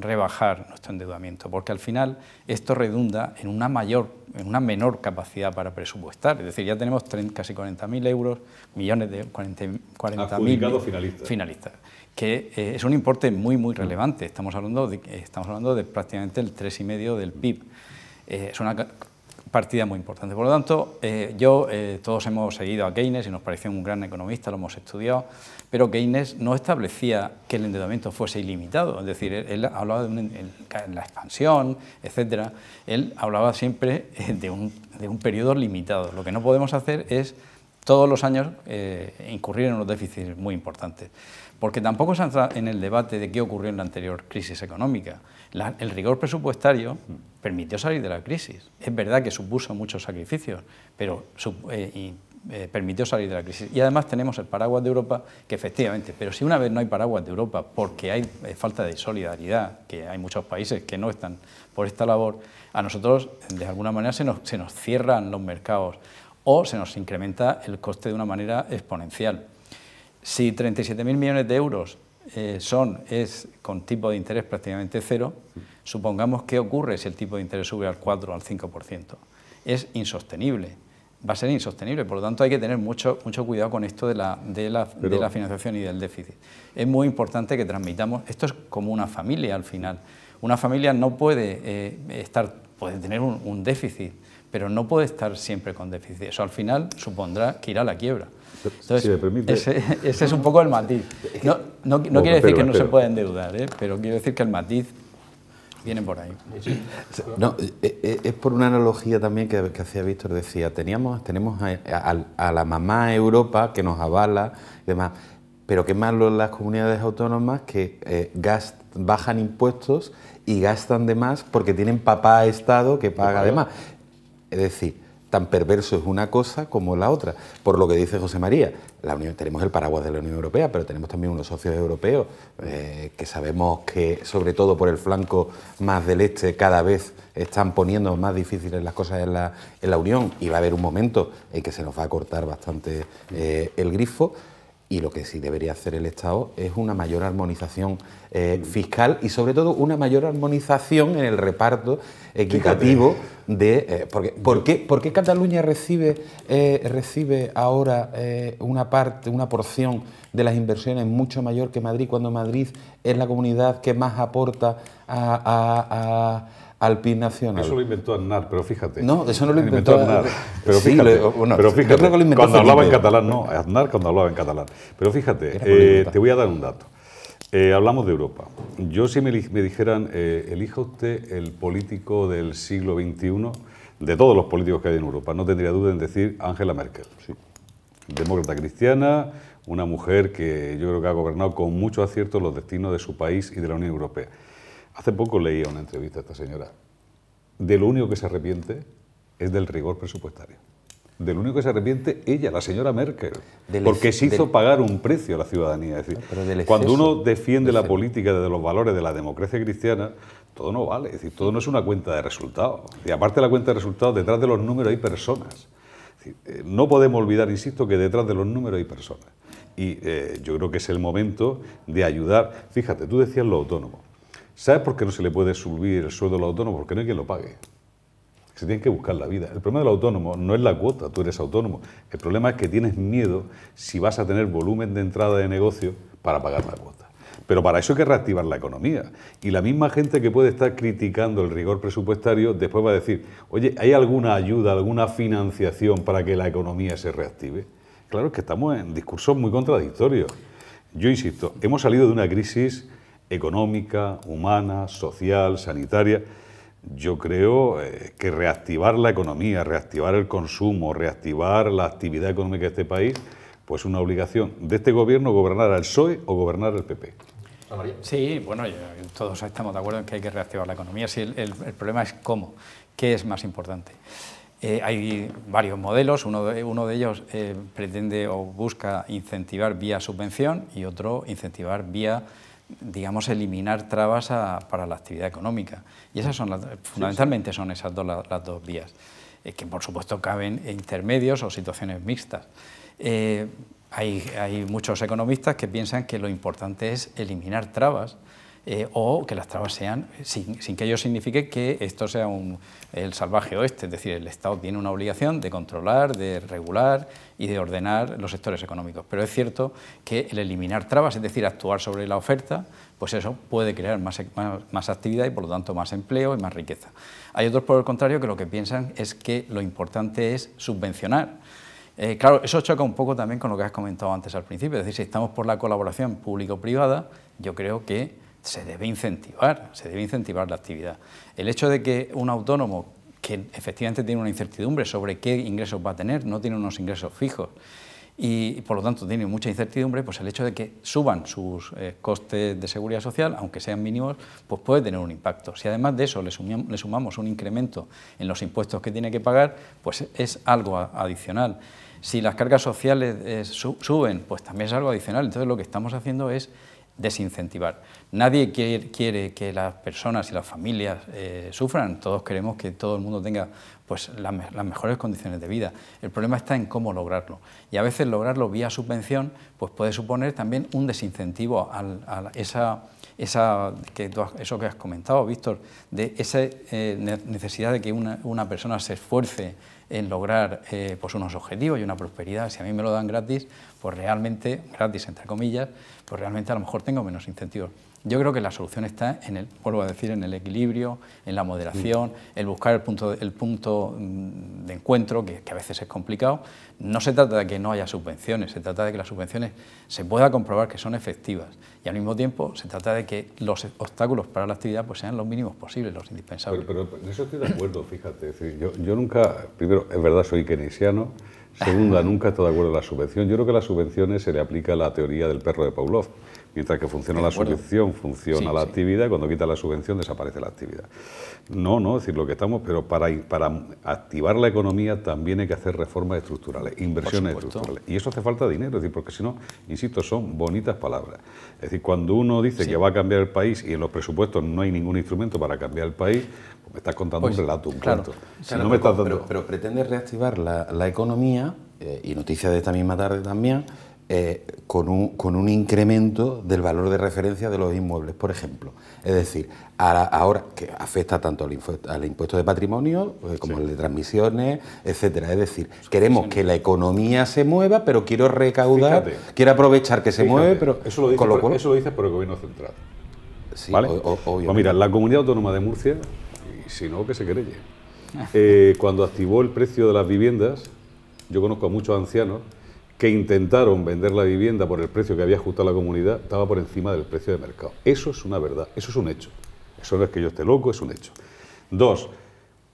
rebajar nuestro endeudamiento, porque al final esto redunda en una, mayor, en una menor capacidad para presupuestar. Es decir, ya tenemos casi 40.000 euros, millones de 40.000 finalistas. que eh, es un importe muy, muy relevante. Estamos hablando de, estamos hablando de prácticamente el 3,5 del PIB. Eh, es una partida muy importante. Por lo tanto, eh, yo, todos hemos seguido a Keynes y nos pareció un gran economista, lo hemos estudiado pero Keynes no establecía que el endeudamiento fuese ilimitado, es decir, él, hablaba de la expansión, etcétera. Él hablaba siempre eh, de un, periodo limitado. Lo que no podemos hacer es todos los años eh, incurrir en unos déficits muy importantes, porque tampoco se entra en el debate de qué ocurrió en la anterior crisis económica. el rigor presupuestario permitió salir de la crisis. Es verdad que supuso muchos sacrificios, pero eh, eh, permitió salir de la crisis. Y además tenemos el paraguas de Europa, que efectivamente, pero si una vez no hay paraguas de Europa, porque hay eh, falta de solidaridad, que hay muchos países que no están por esta labor, a nosotros de alguna manera se nos, cierran los mercados o se nos incrementa el coste de una manera exponencial. Si 37.000 millones de euros eh, son, es con tipo de interés prácticamente cero, supongamos qué ocurre si el tipo de interés sube al 4 o al 5%. Es insostenible va a ser insostenible. Por lo tanto, hay que tener mucho, mucho cuidado con esto de la, de, la, de la financiación y del déficit. Es muy importante que transmitamos, esto es como una familia al final. Una familia no puede eh, estar, puede tener un, déficit, pero no puede estar siempre con déficit. Eso al final supondrá que irá a la quiebra. Entonces, Ese, es un poco el matiz. No, no, quiere decir que no se pueda endeudar, ¿eh? pero quiero decir que el matiz Vienen por ahí. No, eh, eh, es por una analogía también que, hacía Víctor, decía, teníamos, tenemos a, la mamá Europa que nos avala y demás, pero qué malo las comunidades autónomas que eh, bajan impuestos y gastan de más porque tienen papá Estado que paga de más. Es decir, tan perverso es una cosa como la otra. Por lo que dice José María, la Unión, tenemos el paraguas de la Unión Europea, pero tenemos también unos socios europeos eh, que sabemos que, sobre todo por el flanco más del este, cada vez están poniendo más difíciles las cosas en la, Unión y va a haber un momento en que se nos va a cortar bastante eh, el grifo. Y lo que sí debería hacer el Estado es una mayor armonización eh, mm. fiscal y sobre todo una mayor armonización en el reparto equitativo de... Eh, ¿por, qué, Cataluña recibe, eh, recibe ahora una parte, una porción de las inversiones mucho mayor que Madrid cuando Madrid es la comunidad que más aporta a Nacional. Eso lo inventó Aznar, pero fíjate. No, eso no lo inventó, Aznar. Pero fíjate, cuando hablaba en catalán, no, Aznar cuando hablaba en catalán. Pero fíjate, eh, te voy a dar un dato. Eh, hablamos de Europa. Yo si me, dijeran, eh, elija usted el político del siglo XXI, de todos los políticos que hay en Europa, no tendría duda en decir Angela Merkel. Demócrata cristiana, una mujer que yo creo que ha gobernado con mucho acierto los destinos de su país y de la Unión Europea. Hace poco leía una entrevista a esta señora. De lo único que se arrepiente es del rigor presupuestario. Del único que se arrepiente ella, la señora Merkel, porque se hizo pagar un precio a la ciudadanía. cuando uno defiende la política desde los valores de la democracia cristiana, todo no vale, decir, todo no es una cuenta de resultados. Y aparte de la cuenta de resultados, detrás de los números hay personas. Eh, no podemos olvidar, insisto, que detrás de los números hay personas. Y eh, yo creo que es el momento de ayudar. Fíjate, tú decías lo autónomo. ¿Sabes por qué no se le puede subir el sueldo al autónomo? Porque no hay quien lo pague. Se tiene que buscar la vida. El problema del autónomo no es la cuota, tú eres autónomo. El problema es que tienes miedo si vas a tener volumen de entrada de negocio para pagar la cuota. Pero para eso hay que reactivar la economía. Y la misma gente que puede estar criticando el rigor presupuestario después va a decir, oye, ¿hay alguna ayuda, alguna financiación para que la economía se reactive? Claro es que estamos en discursos muy contradictorios. Yo insisto, hemos salido de una crisis económica, humana, social, sanitaria. Yo creo eh, que reactivar la economía, reactivar el consumo, reactivar la actividad económica de este país, pues es una obligación de este gobierno gobernar al PSOE o gobernar al PP. Sí, bueno, todos estamos de acuerdo en que hay que reactivar la economía. el, problema es cómo, qué es más importante. Eh, hay varios modelos, uno de, ellos eh, pretende o busca incentivar vía subvención y otro incentivar vía digamos, eliminar trabas para la actividad económica. Y esas son las, fundamentalmente son esas dos las, dos vías, eh, que por supuesto caben intermedios o situaciones mixtas. Eh, hay, muchos economistas que piensan que lo importante es eliminar trabas eh, o que las trabas sean, sin, que ello signifique que esto sea el salvaje oeste, es decir, el Estado tiene una obligación de controlar, de regular y de ordenar los sectores económicos. Pero es cierto que el eliminar trabas, es decir, actuar sobre la oferta, pues eso puede crear más, actividad y por lo tanto más empleo y más riqueza. Hay otros, por el contrario, que lo que piensan es que lo importante es subvencionar. Eh, claro, eso choca un poco también con lo que has comentado antes al principio, es decir, si estamos por la colaboración público-privada, yo creo que se debe incentivar, se debe incentivar la actividad. El hecho de que un autónomo que efectivamente tiene una incertidumbre sobre qué ingresos va a tener, no tiene unos ingresos fijos y por lo tanto tiene mucha incertidumbre, pues el hecho de que suban sus eh, costes de seguridad social, aunque sean mínimos, pues puede tener un impacto. Si además de eso le, sumamos, un incremento en los impuestos que tiene que pagar, pues es algo adicional. Si las cargas sociales eh, suben, pues también es algo adicional. Entonces lo que estamos haciendo es desincentivar. Nadie quiere que las personas y las familias eh, sufran, todos queremos que todo el mundo tenga pues, las, mejores condiciones de vida. El problema está en cómo lograrlo. Y a veces lograrlo vía subvención pues puede suponer también un desincentivo a esa, esa eso que has comentado, Víctor, de esa eh, necesidad de que una, persona se esfuerce en lograr eh, pues unos objetivos y una prosperidad. Si a mí me lo dan gratis, pues realmente, gratis entre comillas, pues realmente a lo mejor tengo menos incentivos. Yo creo que la solución está en el, vuelvo a decir, en el equilibrio, en la moderación, mm. en buscar el punto, el punto mm, de encuentro, que, a veces es complicado. No se trata de que no haya subvenciones, se trata de que las subvenciones se pueda comprobar que son efectivas y al mismo tiempo se trata de que los obstáculos para la actividad pues, sean los mínimos posibles, los indispensables. Pero, en eso estoy de acuerdo, fíjate. yo, nunca, primero, es verdad, soy keynesiano. Segunda, nunca estoy de acuerdo en la subvención. Yo creo que a las subvenciones se le aplica la teoría del perro de Pavlov. Mientras que funciona la subvención, funciona la actividad, cuando quita la subvención desaparece la actividad. No, no, es decir, lo que estamos, pero para, para activar la economía también hay que hacer reformas estructurales, inversiones estructurales. Y eso hace falta dinero, decir, porque si no, insisto, son bonitas palabras. Es decir, cuando uno dice que va a cambiar el país y en los presupuestos no hay ningún instrumento para cambiar el país, pues me estás contando pues, un relato, un pero, pretende reactivar la, economía, eh, y noticias de esta misma tarde también, eh, con, un, con, un, incremento del valor de referencia de los inmuebles, por ejemplo. Es decir, ahora, que afecta tanto al, impuesto de patrimonio eh, como el de transmisiones, etcétera. Es decir, queremos que la economía se mueva, pero quiero recaudar, quiero aprovechar que se mueve, pero eso lo dice, por, eso dice el gobierno central. Sí, pues mira, la comunidad autónoma de Murcia, si no, que se querelle. Eh, cuando activó el precio de las viviendas, yo conozco a muchos ancianos que intentaron vender la vivienda por el precio que había ajustado la comunidad estaba por encima del precio de mercado. Eso es una verdad, eso es un hecho. Eso no es que yo esté loco, es un hecho. Dos,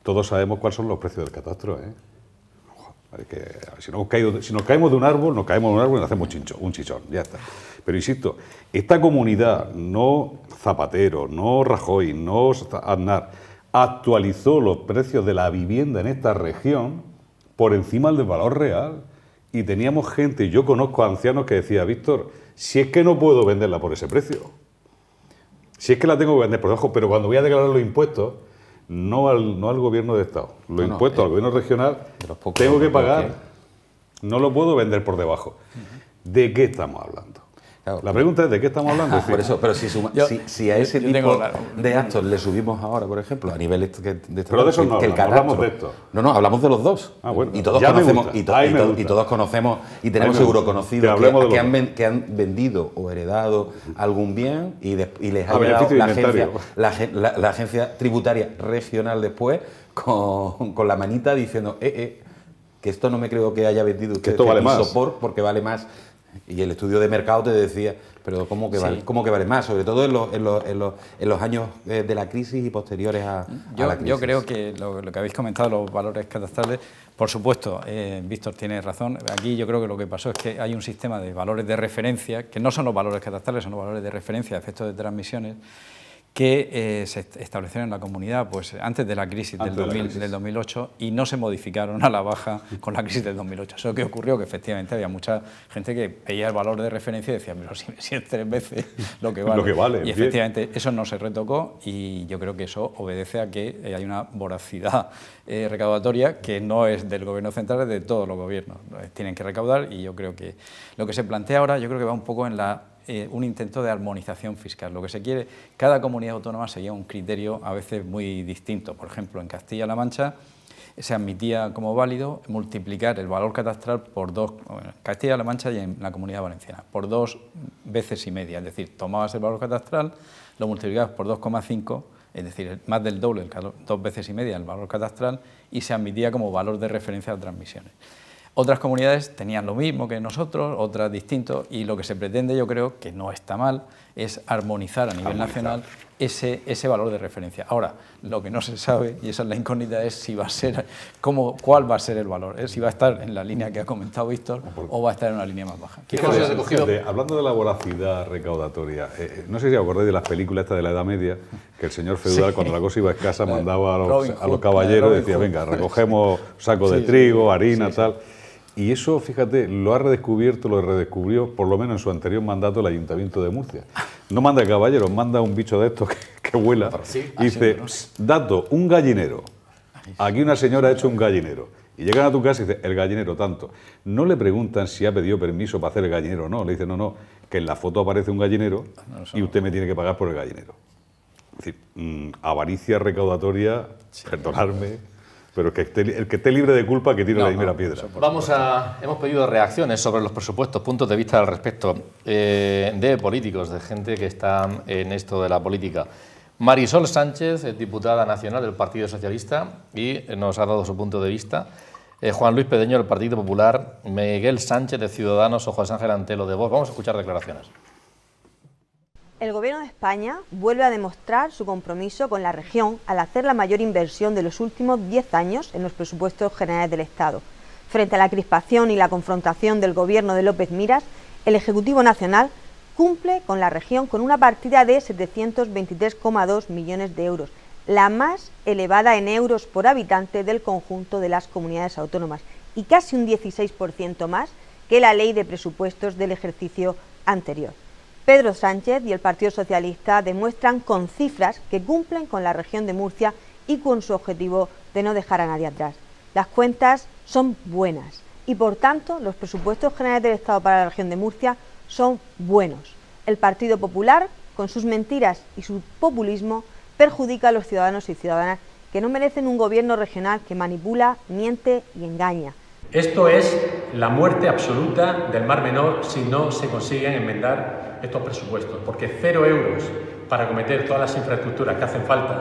todos sabemos cuáles son los precios del catastro. ¿eh? si, nos si, caemos de un árbol, nos caemos de un árbol y nos hacemos chincho, un chichón, ya está. Pero insisto, esta comunidad, no Zapatero, no Rajoy, no Aznar, actualizó los precios de la vivienda en esta región por encima del valor real y teníamos gente, yo conozco a ancianos que decía, Víctor, si es que no puedo venderla por ese precio, si es que la tengo que vender por debajo, pero cuando voy a declarar los impuestos, no al, no al gobierno de Estado, los impuestos al eh, gobierno regional, tengo que pagar, no lo puedo vender por debajo. ¿De qué estamos hablando? La pregunta es de qué estamos hablando. Ah, por eso, pero si, si, a ese tipo de actos le subimos ahora, por ejemplo, a nivel este que, de este hablamos, de esto. No, no, hablamos de los dos. Ah, bueno, y todos conocemos y, tenemos seguro conocido que, han, vendido o heredado algún bien y, les ha ah, llegado la agencia, tributaria regional después con, la manita diciendo, eh, eh, que esto no me creo que haya vendido usted que esto vale más. por porque vale más y el estudio de mercado te decía, pero ¿cómo que, vale, ¿cómo que vale más? Sobre todo en los, en los, en los, años eh, de la crisis y posteriores a, yo, la crisis. Yo creo que lo, que habéis comentado, los valores catastrales, por supuesto, eh, Víctor tiene razón. Aquí yo creo que lo que pasó es que hay un sistema de valores de referencia, que no son los valores catastrales, son los valores de referencia, efectos de transmisiones, que eh, se establecieron en la comunidad pues, antes de la crisis, del, 2008 y no se modificaron a la baja con la crisis del 2008. Eso que ocurrió que efectivamente había mucha gente que veía el valor de referencia y decía, pero si, es tres veces lo que vale. y efectivamente eso no se retocó y yo creo que eso obedece a que eh, hay una voracidad eh, recaudatoria que no es del gobierno central, es de todos los gobiernos. Tienen que recaudar y yo creo que lo que se plantea ahora yo creo que va un poco en la eh, un intento de armonización fiscal. Lo que se quiere, cada comunidad autónoma seguía un criterio a veces muy distinto. Por ejemplo, en Castilla-La Mancha se admitía como válido multiplicar el valor catastral por dos, en Castilla-La Mancha y en la Comunidad Valenciana, por dos veces y media. Es decir, tomabas el valor catastral, lo multiplicabas por 2,5 es decir, más del doble, dos veces y media el valor catastral, y se admitía como valor de referencia de transmisiones. Otras comunidades tenían lo mismo que nosotros, otras distintos, y lo que se pretende, yo creo que no está mal, es armonizar a nivel nacional ese, ese valor de referencia. Ahora, lo que no se sabe, y esa es la incógnita, es si va a ser, cómo, cuál va a ser el valor, si va a estar en la línea que ha comentado Víctor o, va a estar en una línea más baja. hablando de la voracidad recaudatoria, eh, eh, no sé si acordáis de las películas esta de la Edad Media, que el señor feudal, cuando la cosa iba escasa, mandaba a los, a los caballeros y decía, venga, recogemos saco de trigo, harina, tal y eso, fíjate, lo ha redescubierto, lo redescubrió, por lo menos en su anterior mandato, el Ayuntamiento de Murcia. No manda caballeros, manda un bicho de estos que, vuela. dice, dato, un gallinero. Aquí una señora ha hecho un gallinero. Y llegan a tu casa y dicen, el gallinero tanto. No le preguntan si ha pedido permiso para hacer el gallinero o no. Le dicen, no, no, que en la foto aparece un gallinero y usted me tiene que pagar por el gallinero. Es decir, mm, avaricia recaudatoria, perdonarme pero que el que esté libre de culpa que tire la primera piedra. Vamos a, hemos pedido reacciones sobre los presupuestos, puntos de vista al respecto eh, de políticos, de gente que está en esto de la política. Marisol Sánchez, diputada nacional del Partido Socialista, y nos ha dado su punto de vista. Eh, Juan Luis Pedeño del Partido Popular, Miguel Sánchez de Ciudadanos o José Ángel Antelo de Vox. Vamos a escuchar declaraciones. El Gobierno de España vuelve a demostrar su compromiso con la región al hacer la mayor inversión de los últimos 10 años en los presupuestos generales del Estado. Frente a la crispación y la confrontación del Gobierno de López Miras, el Ejecutivo Nacional cumple con la región con una partida de 723,2 millones de euros, la más elevada en euros por habitante del conjunto de las comunidades autónomas y casi un 16% más que la ley de presupuestos del ejercicio anterior. Pedro Sánchez y el Partido Socialista demuestran con cifras que cumplen con la región de Murcia y con su objetivo de no dejar a nadie atrás. Las cuentas son buenas y por tanto los presupuestos generales del Estado para la región de Murcia son buenos. El Partido Popular, con sus mentiras y su populismo, perjudica a los ciudadanos y ciudadanas que no merecen un gobierno regional que manipula, miente y engaña. Esto es la muerte absoluta del Mar Menor si no se consiguen enmendar estos presupuestos, porque cero euros para acometer todas las infraestructuras que hacen falta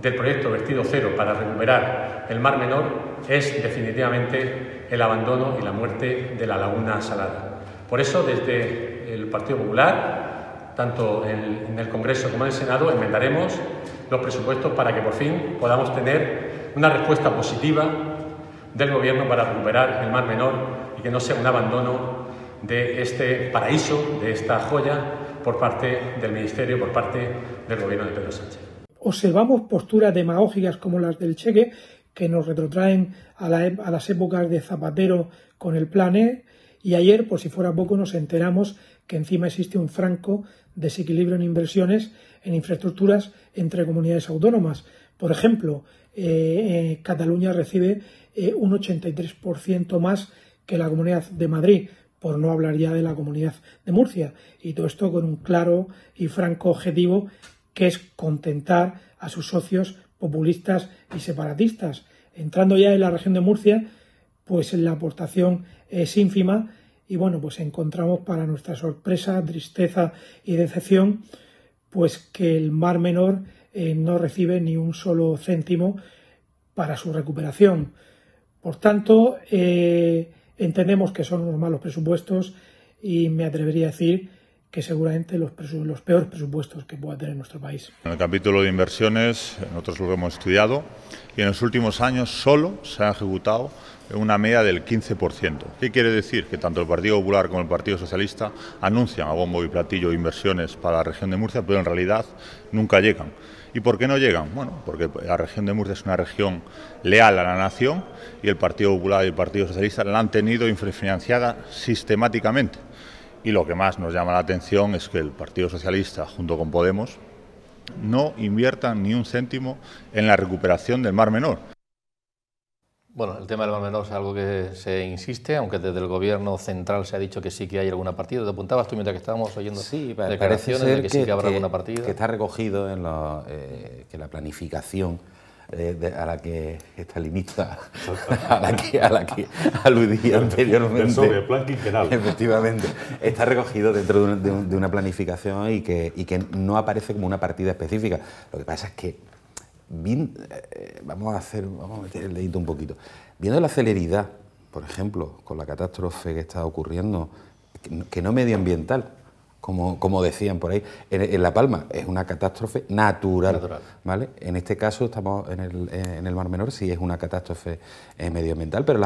del proyecto Vestido Cero para recuperar el Mar Menor es definitivamente el abandono y la muerte de la laguna salada. Por eso, desde el Partido Popular, tanto en el Congreso como en el Senado, enmendaremos los presupuestos para que por fin podamos tener una respuesta positiva del gobierno para recuperar el Mar Menor y que no sea un abandono de este paraíso, de esta joya, por parte del Ministerio, por parte del gobierno de Pedro Sánchez. Observamos posturas demagógicas como las del Cheque, que nos retrotraen a, la, a las épocas de Zapatero con el Plan E, y ayer, por si fuera poco, nos enteramos que encima existe un franco desequilibrio en inversiones en infraestructuras entre comunidades autónomas. Por ejemplo, eh, eh, Cataluña recibe eh, un 83% más que la Comunidad de Madrid, por no hablar ya de la Comunidad de Murcia. Y todo esto con un claro y franco objetivo que es contentar a sus socios populistas y separatistas. Entrando ya en la región de Murcia, pues la aportación es ínfima y bueno, pues encontramos para nuestra sorpresa, tristeza y decepción, pues que el Mar Menor eh, no recibe ni un solo céntimo para su recuperación. Por tanto, eh, entendemos que son unos malos presupuestos y me atrevería a decir que seguramente los, los peores presupuestos que pueda tener nuestro país. En el capítulo de inversiones, nosotros lo hemos estudiado y en los últimos años solo se ha ejecutado una media del 15%. ¿Qué quiere decir? Que tanto el Partido Popular como el Partido Socialista anuncian a bombo y platillo inversiones para la región de Murcia, pero en realidad nunca llegan. ¿Y por qué no llegan? Bueno, porque la región de Murcia es una región leal a la nación y el Partido Popular y el Partido Socialista la han tenido infrafinanciada sistemáticamente. Y lo que más nos llama la atención es que el Partido Socialista, junto con Podemos, no inviertan ni un céntimo en la recuperación del Mar Menor. Bueno, el tema del Mar Menor es algo que se insiste, aunque desde el gobierno central se ha dicho que sí que hay alguna partida. Te apuntabas tú mientras que estábamos oyendo sí, declaraciones de que, sí que habrá alguna partida. Que está recogido en eh, la planificación eh, a la que está limitada, a la que aludía anteriormente. plan quinquenal. Efectivamente, está recogido dentro de, una planificación y que, que no aparece como una partida específica. Lo que pasa es que Bien, eh, vamos a hacer, vamos a meter el dedito un poquito. Viendo la celeridad, por ejemplo, con la catástrofe que está ocurriendo, que no medioambiental, como, decían por ahí. En, La Palma es una catástrofe natural, ¿vale? En este caso estamos en el, eh, Mar Menor, sí es una catástrofe eh, medioambiental, pero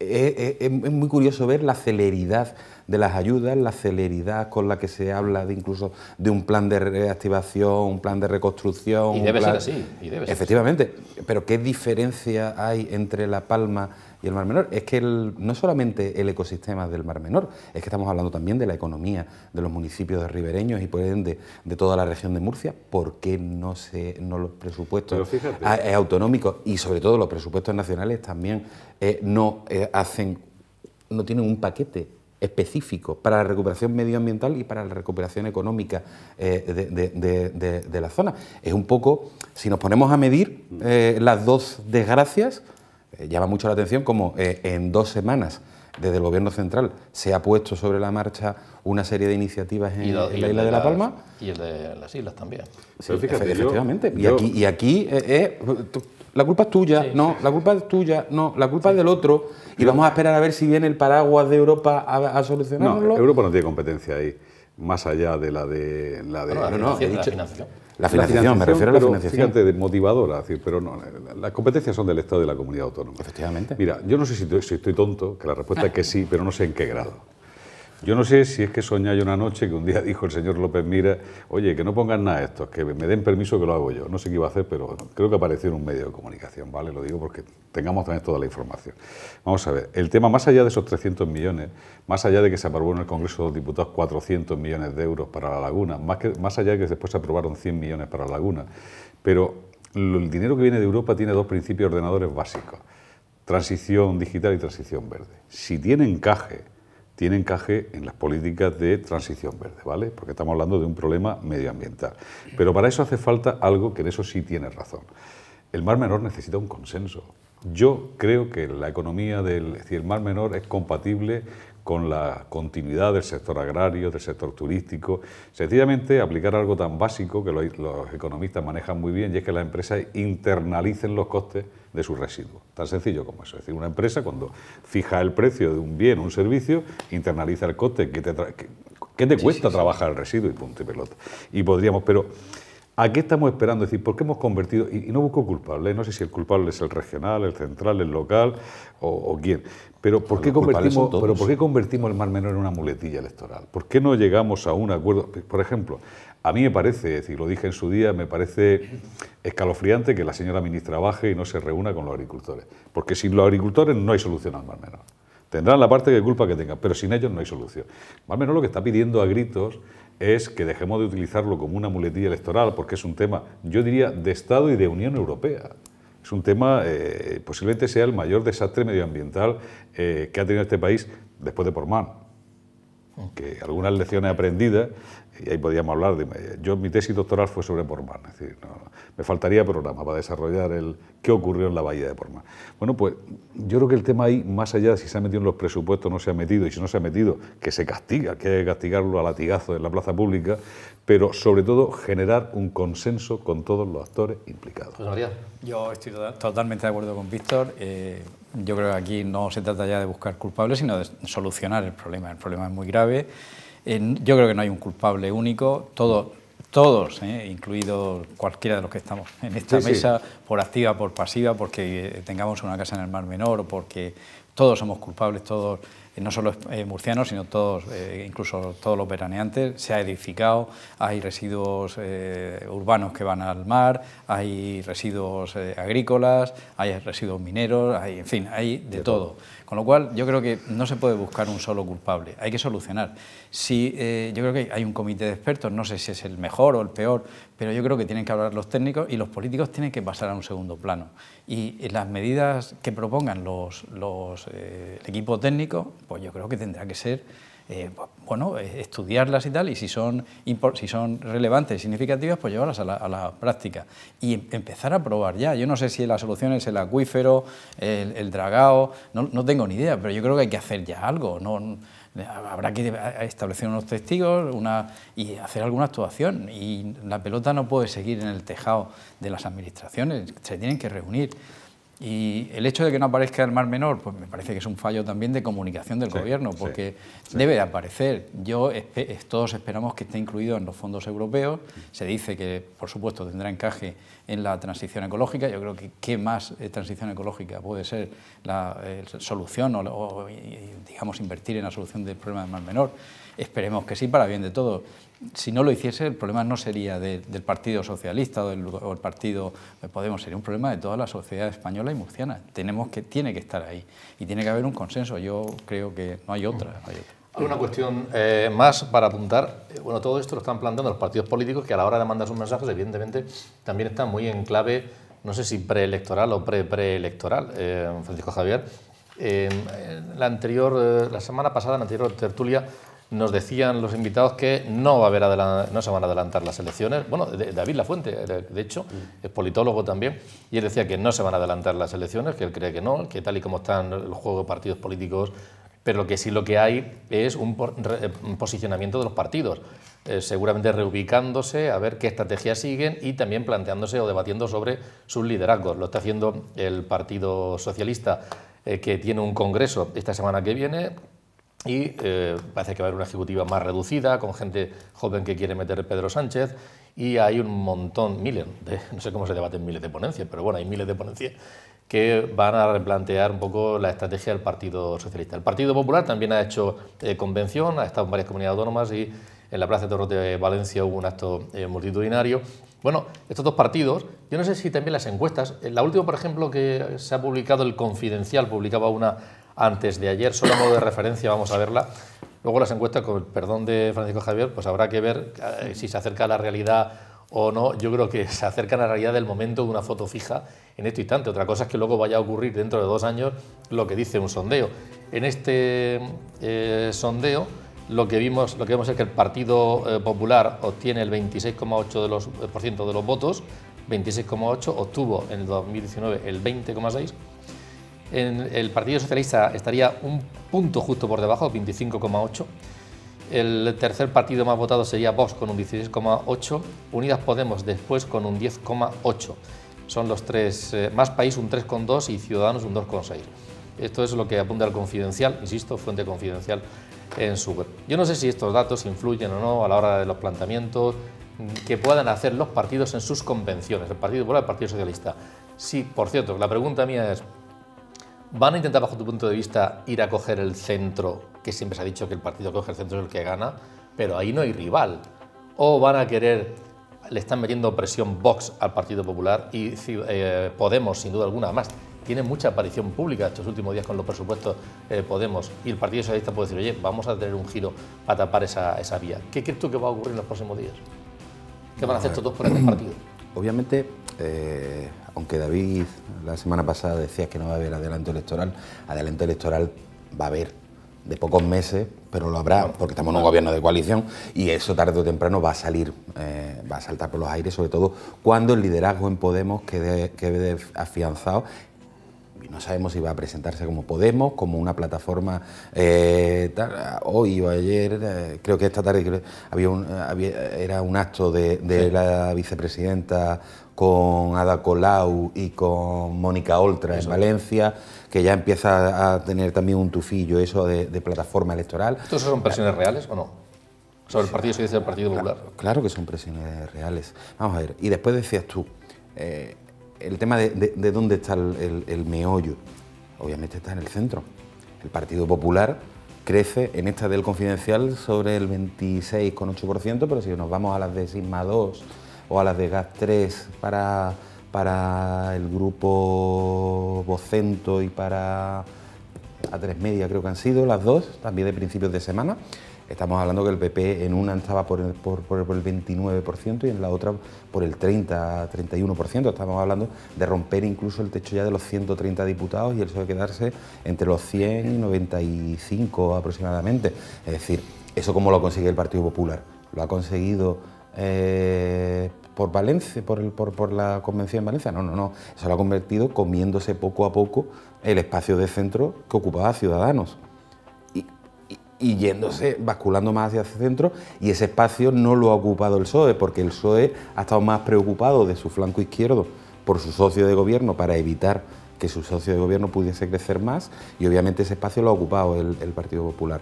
eh, es, muy curioso ver la celeridad de las ayudas, la celeridad con la que se habla de incluso de un plan de reactivación, un plan de reconstrucción. Y debe ser así. Y debe Efectivamente. Pero ¿qué diferencia hay entre La Palma y el Mar Menor. Es que no solamente el ecosistema del Mar Menor, es que estamos hablando también de la economía de los municipios de ribereños y por de toda la región de Murcia. ¿Por qué no, se, no los presupuestos eh, autonómicos y sobre todo los presupuestos nacionales también eh, no eh, hacen, no tienen un paquete específico para la recuperación medioambiental y para la recuperación económica de, la zona. Es un poco, si nos ponemos a medir mm. las dos desgracias, eh, llama mucho la atención como eh, en dos semanas desde el Gobierno Central se ha puesto sobre la marcha una serie de iniciativas en, la, isla de, La Palma. Y en las islas también. Sí, efectivamente. y, Aquí, y la culpa es tuya, no, la culpa es tuya, no, la culpa es del otro. Y vamos a esperar a ver si viene el paraguas de Europa a, solucionarlo. No, Europa no tiene competencia ahí, más allá de la de... La la financiación, me refiero a la financiación. Fíjate, motivadora, decir, pero no, las competencias son del Estado y de la comunidad autónoma. Efectivamente. Mira, yo no sé si estoy tonto, que la respuesta es que sí, pero no sé en qué grado. Yo no sé si es que soñé una noche que un día dijo el señor López Mira, oye, que no pongan nada esto, que me den permiso que lo hago yo. No sé qué iba a hacer, pero creo que apareció en un medio de comunicación, ¿vale? Lo digo porque tengamos también toda la información. Vamos a ver, el tema más allá de esos 300 millones, más allá de que se aprobó en el Congreso de los Diputados 400 millones de euros para la laguna, más, que, más allá de que después se aprobaron 100 millones para la laguna, pero el dinero que viene de Europa tiene dos principios ordenadores básicos, transición digital y transición verde. Si tiene encaje, tiene encaje en las políticas de transición verde, ¿vale? Porque estamos hablando de un problema medioambiental. Pero para eso hace falta algo que en eso sí tiene razón. El Mar Menor necesita un consenso. Yo creo que la economía del el Mar Menor es compatible con la continuidad del sector agrario, del sector turístico. Sencillamente aplicar algo tan básico que los, economistas manejan muy bien y es que las empresas internalicen los costes de sus residuos. Tan sencillo como eso. Es decir, una empresa cuando fija el precio de un bien, o un servicio, internaliza el coste que te, te cuesta trabajar el residuo y punto y pelota. Y podríamos, pero... ¿A qué estamos esperando? Es decir, ¿por qué hemos convertido? Y, no busco culpables, no sé si el culpable es el regional, el central, el local o quién, pero ¿por, qué convertimos, el Mar Menor en una muletilla electoral? ¿Por qué no llegamos a un acuerdo? Por ejemplo, a mí me parece, es lo dije en su día, me parece escalofriante que la señora ministra baje y no se reúna con los agricultores. Porque sin los agricultores no hay solución al Mar Menor. Tendrán la parte de culpa que tengan, pero sin ellos no hay solución. Más menor lo que está pidiendo a gritos es que dejemos de utilizarlo como una muletilla electoral, porque es un tema, yo diría, de Estado y de Unión Europea. Es un tema, eh, posiblemente sea el mayor desastre medioambiental eh, que ha tenido este país después de Porman. Mm. Que algunas lecciones aprendidas y ahí podíamos hablar. De, yo, mi tesis doctoral fue sobre Pormán, es decir, me faltaría programa para desarrollar el qué ocurrió en la bahía de Pormán... Bueno, pues yo creo que el tema ahí, más allá de si se ha metido en los presupuestos, no se ha metido, y si no se ha metido, que se castiga, que hay que castigarlo a latigazo en la plaza pública, pero sobre todo generar un consenso con todos los actores implicados. Yo estoy tota, totalmente de acuerdo con Víctor. Eh, yo creo que aquí no se trata ya de buscar culpables, sino de solucionar el problema. El problema es muy grave yo creo que no hay un culpable único, todos, todos eh, cualquiera de los que estamos en esta mesa, por activa, por pasiva, porque tengamos una casa en el Mar Menor o porque todos somos culpables, todos eh, no solo eh, murcianos, sino todos, eh, incluso todos los veraneantes, se ha edificado, hay residuos urbanos que van al mar, hay residuos agrícolas, hay residuos mineros, hay, en fin, hay de, todo. Con lo cual, yo creo que no se puede buscar un solo culpable, hay que solucionar. Si, yo creo que hay un comité de expertos, no sé si es el mejor o el peor, pero yo creo que tienen que hablar los técnicos y los políticos tienen que pasar a un segundo plano. Y las medidas que propongan los, los el equipo técnico pues yo creo que tendrá que ser, eh, bueno, eh, estudiarlas y tal, y si son, si son relevantes y significativas, pues llevarlas a la, práctica y em, empezar a probar ya. Yo no sé si la solución es el acuífero, el, dragado, no, tengo ni idea, pero yo creo que hay que hacer ya algo, habrá que establecer unos testigos una, y hacer alguna actuación. Y la pelota no puede seguir en el tejado de las administraciones, se tienen que reunir. Y el hecho de que no aparezca el Mar Menor, pues me parece que es un fallo también de comunicación del Gobierno, porque debe de aparecer. Yo eh, todos esperamos que esté incluido en los fondos europeos. Mm. Se dice que, por supuesto, tendrá encaje en la transición ecológica. Yo creo que qué más eh, transición ecológica puede ser la eh, solución o, o, digamos, invertir en la solución del problema del Mar Menor. Esperemos que sí, para bien de todos si no lo hiciese, el problema no sería del Partido Socialista o, del, Partido Podemos, sería un problema de toda la sociedad española y murciana. Tenemos que, tiene que estar ahí y tiene que haber un consenso. Yo creo que no hay otra. hay Una cuestión eh, más para apuntar. Eh, bueno, todo esto lo están planteando los partidos políticos que a la hora de mandar sus mensajes, evidentemente, también están muy en clave, no sé si preelectoral o pre-preelectoral, eh, Francisco Javier. la anterior, la semana pasada, en la anterior tertulia, nos decían los invitados que no, va a haber no se van a adelantar las elecciones. Bueno, David Lafuente, de hecho, mm. es politólogo también, y él decía que no se van a adelantar las elecciones, que él cree que no, que tal y como están los juegos de partidos políticos, pero lo que sí lo que hay es un, eh, posicionamiento de los partidos, eh, seguramente reubicándose a ver qué estrategias siguen y también planteándose o debatiendo sobre sus liderazgos. Lo está haciendo el Partido Socialista, eh, que tiene un congreso esta semana que viene, y eh, parece que va a haber una ejecutiva más reducida, con gente joven que quiere meter Pedro Sánchez, y hay un montón, miles, de, no sé cómo se debaten miles de ponencias, pero bueno, hay miles de ponencias que van a replantear un poco la estrategia del Partido Socialista. El Partido Popular también ha hecho eh, convención, ha estado en varias comunidades autónomas y en la Plaza de Torre de Valencia hubo un acto eh, multitudinario. Bueno, estos dos partidos, yo no sé si también las encuestas, la última, por ejemplo, que se ha publicado, el Confidencial publicaba una antes de ayer, solo a modo de referencia, vamos a verla. Luego las encuestas, con el perdón de Francisco Javier, pues habrá que ver eh, si se acerca a la realidad o no. Yo creo que se acerca a la realidad del momento de una foto fija en este instante. Otra cosa es que luego vaya a ocurrir dentro de dos años lo que dice un sondeo. En este eh, sondeo lo que vimos lo que vemos es que el Partido eh, Popular obtiene el 26,8% de los, de los votos, 26,8 obtuvo en el 2019 el 20,6 en el Partido Socialista estaría un punto justo por debajo, 25,8. El tercer partido más votado sería Vox con un 16,8. Unidas Podemos después con un 10,8. Son los tres, eh, más país un 3,2 y Ciudadanos un 2,6. Esto es lo que apunta al confidencial, insisto, fuente confidencial en su web. Yo no sé si estos datos influyen o no a la hora de los planteamientos que puedan hacer los partidos en sus convenciones, el Partido Popular, el Partido Socialista. Sí, por cierto, la pregunta mía es, ¿Van a intentar, bajo tu punto de vista, ir a coger el centro, que siempre se ha dicho que el partido que coge el centro es el que gana, pero ahí no hay rival? ¿O van a querer, le están metiendo presión Vox al Partido Popular y eh, Podemos, sin duda alguna, más? Tiene mucha aparición pública estos últimos días con los presupuestos eh, Podemos y el Partido Socialista puede decir, oye, vamos a tener un giro para tapar esa, vía. ¿Qué crees tú que va a ocurrir en los próximos días? ¿Qué van a hacer estos eh, dos por el partido? Obviamente, aunque David la semana pasada decía que no va a haber adelanto electoral, adelanto electoral va a haber de pocos meses, pero lo habrá, porque estamos en un gobierno de coalición y eso tarde o temprano va a salir, eh, va a saltar por los aires, sobre todo cuando el liderazgo en Podemos quede, afianzado no sabemos si va a presentarse como Podemos, como una plataforma eh, hoy o ayer, eh, creo que esta tarde había, un, era un acto de, la vicepresidenta con Ada Colau y con Mónica Oltra en Valencia, que ya empieza a tener también un tufillo eso de, plataforma electoral. ¿Estos son presiones reales o no? Sobre el Partido Socialista el Partido Popular. Claro, que son presiones reales. Vamos a ver, y después decías tú, eh, el tema de, dónde está el, meollo, obviamente está en el centro. El Partido Popular crece en esta del confidencial sobre el 26,8%, pero si nos vamos a las de Sisma 2, o a Las de gas 3 para, para el grupo Bocento... y para a tres Media creo que han sido las dos, también de principios de semana. Estamos hablando que el PP en una estaba por el, 29% y en la otra por el 30-31%. Estamos hablando de romper incluso el techo ya de los 130 diputados y el de quedarse entre los 100 y 95 aproximadamente. Es decir, ¿eso cómo lo consigue el Partido Popular? Lo ha conseguido eh, por Valencia, por, la convención en Valencia. No, no, no. Eso lo ha convertido comiéndose poco a poco el espacio de centro que ocupaba Ciudadanos. Y, yéndose, basculando más hacia ese centro, y ese espacio no lo ha ocupado el PSOE, porque el PSOE ha estado más preocupado de su flanco izquierdo por su socio de gobierno para evitar que su socio de gobierno pudiese crecer más, y obviamente ese espacio lo ha ocupado el Partido Popular.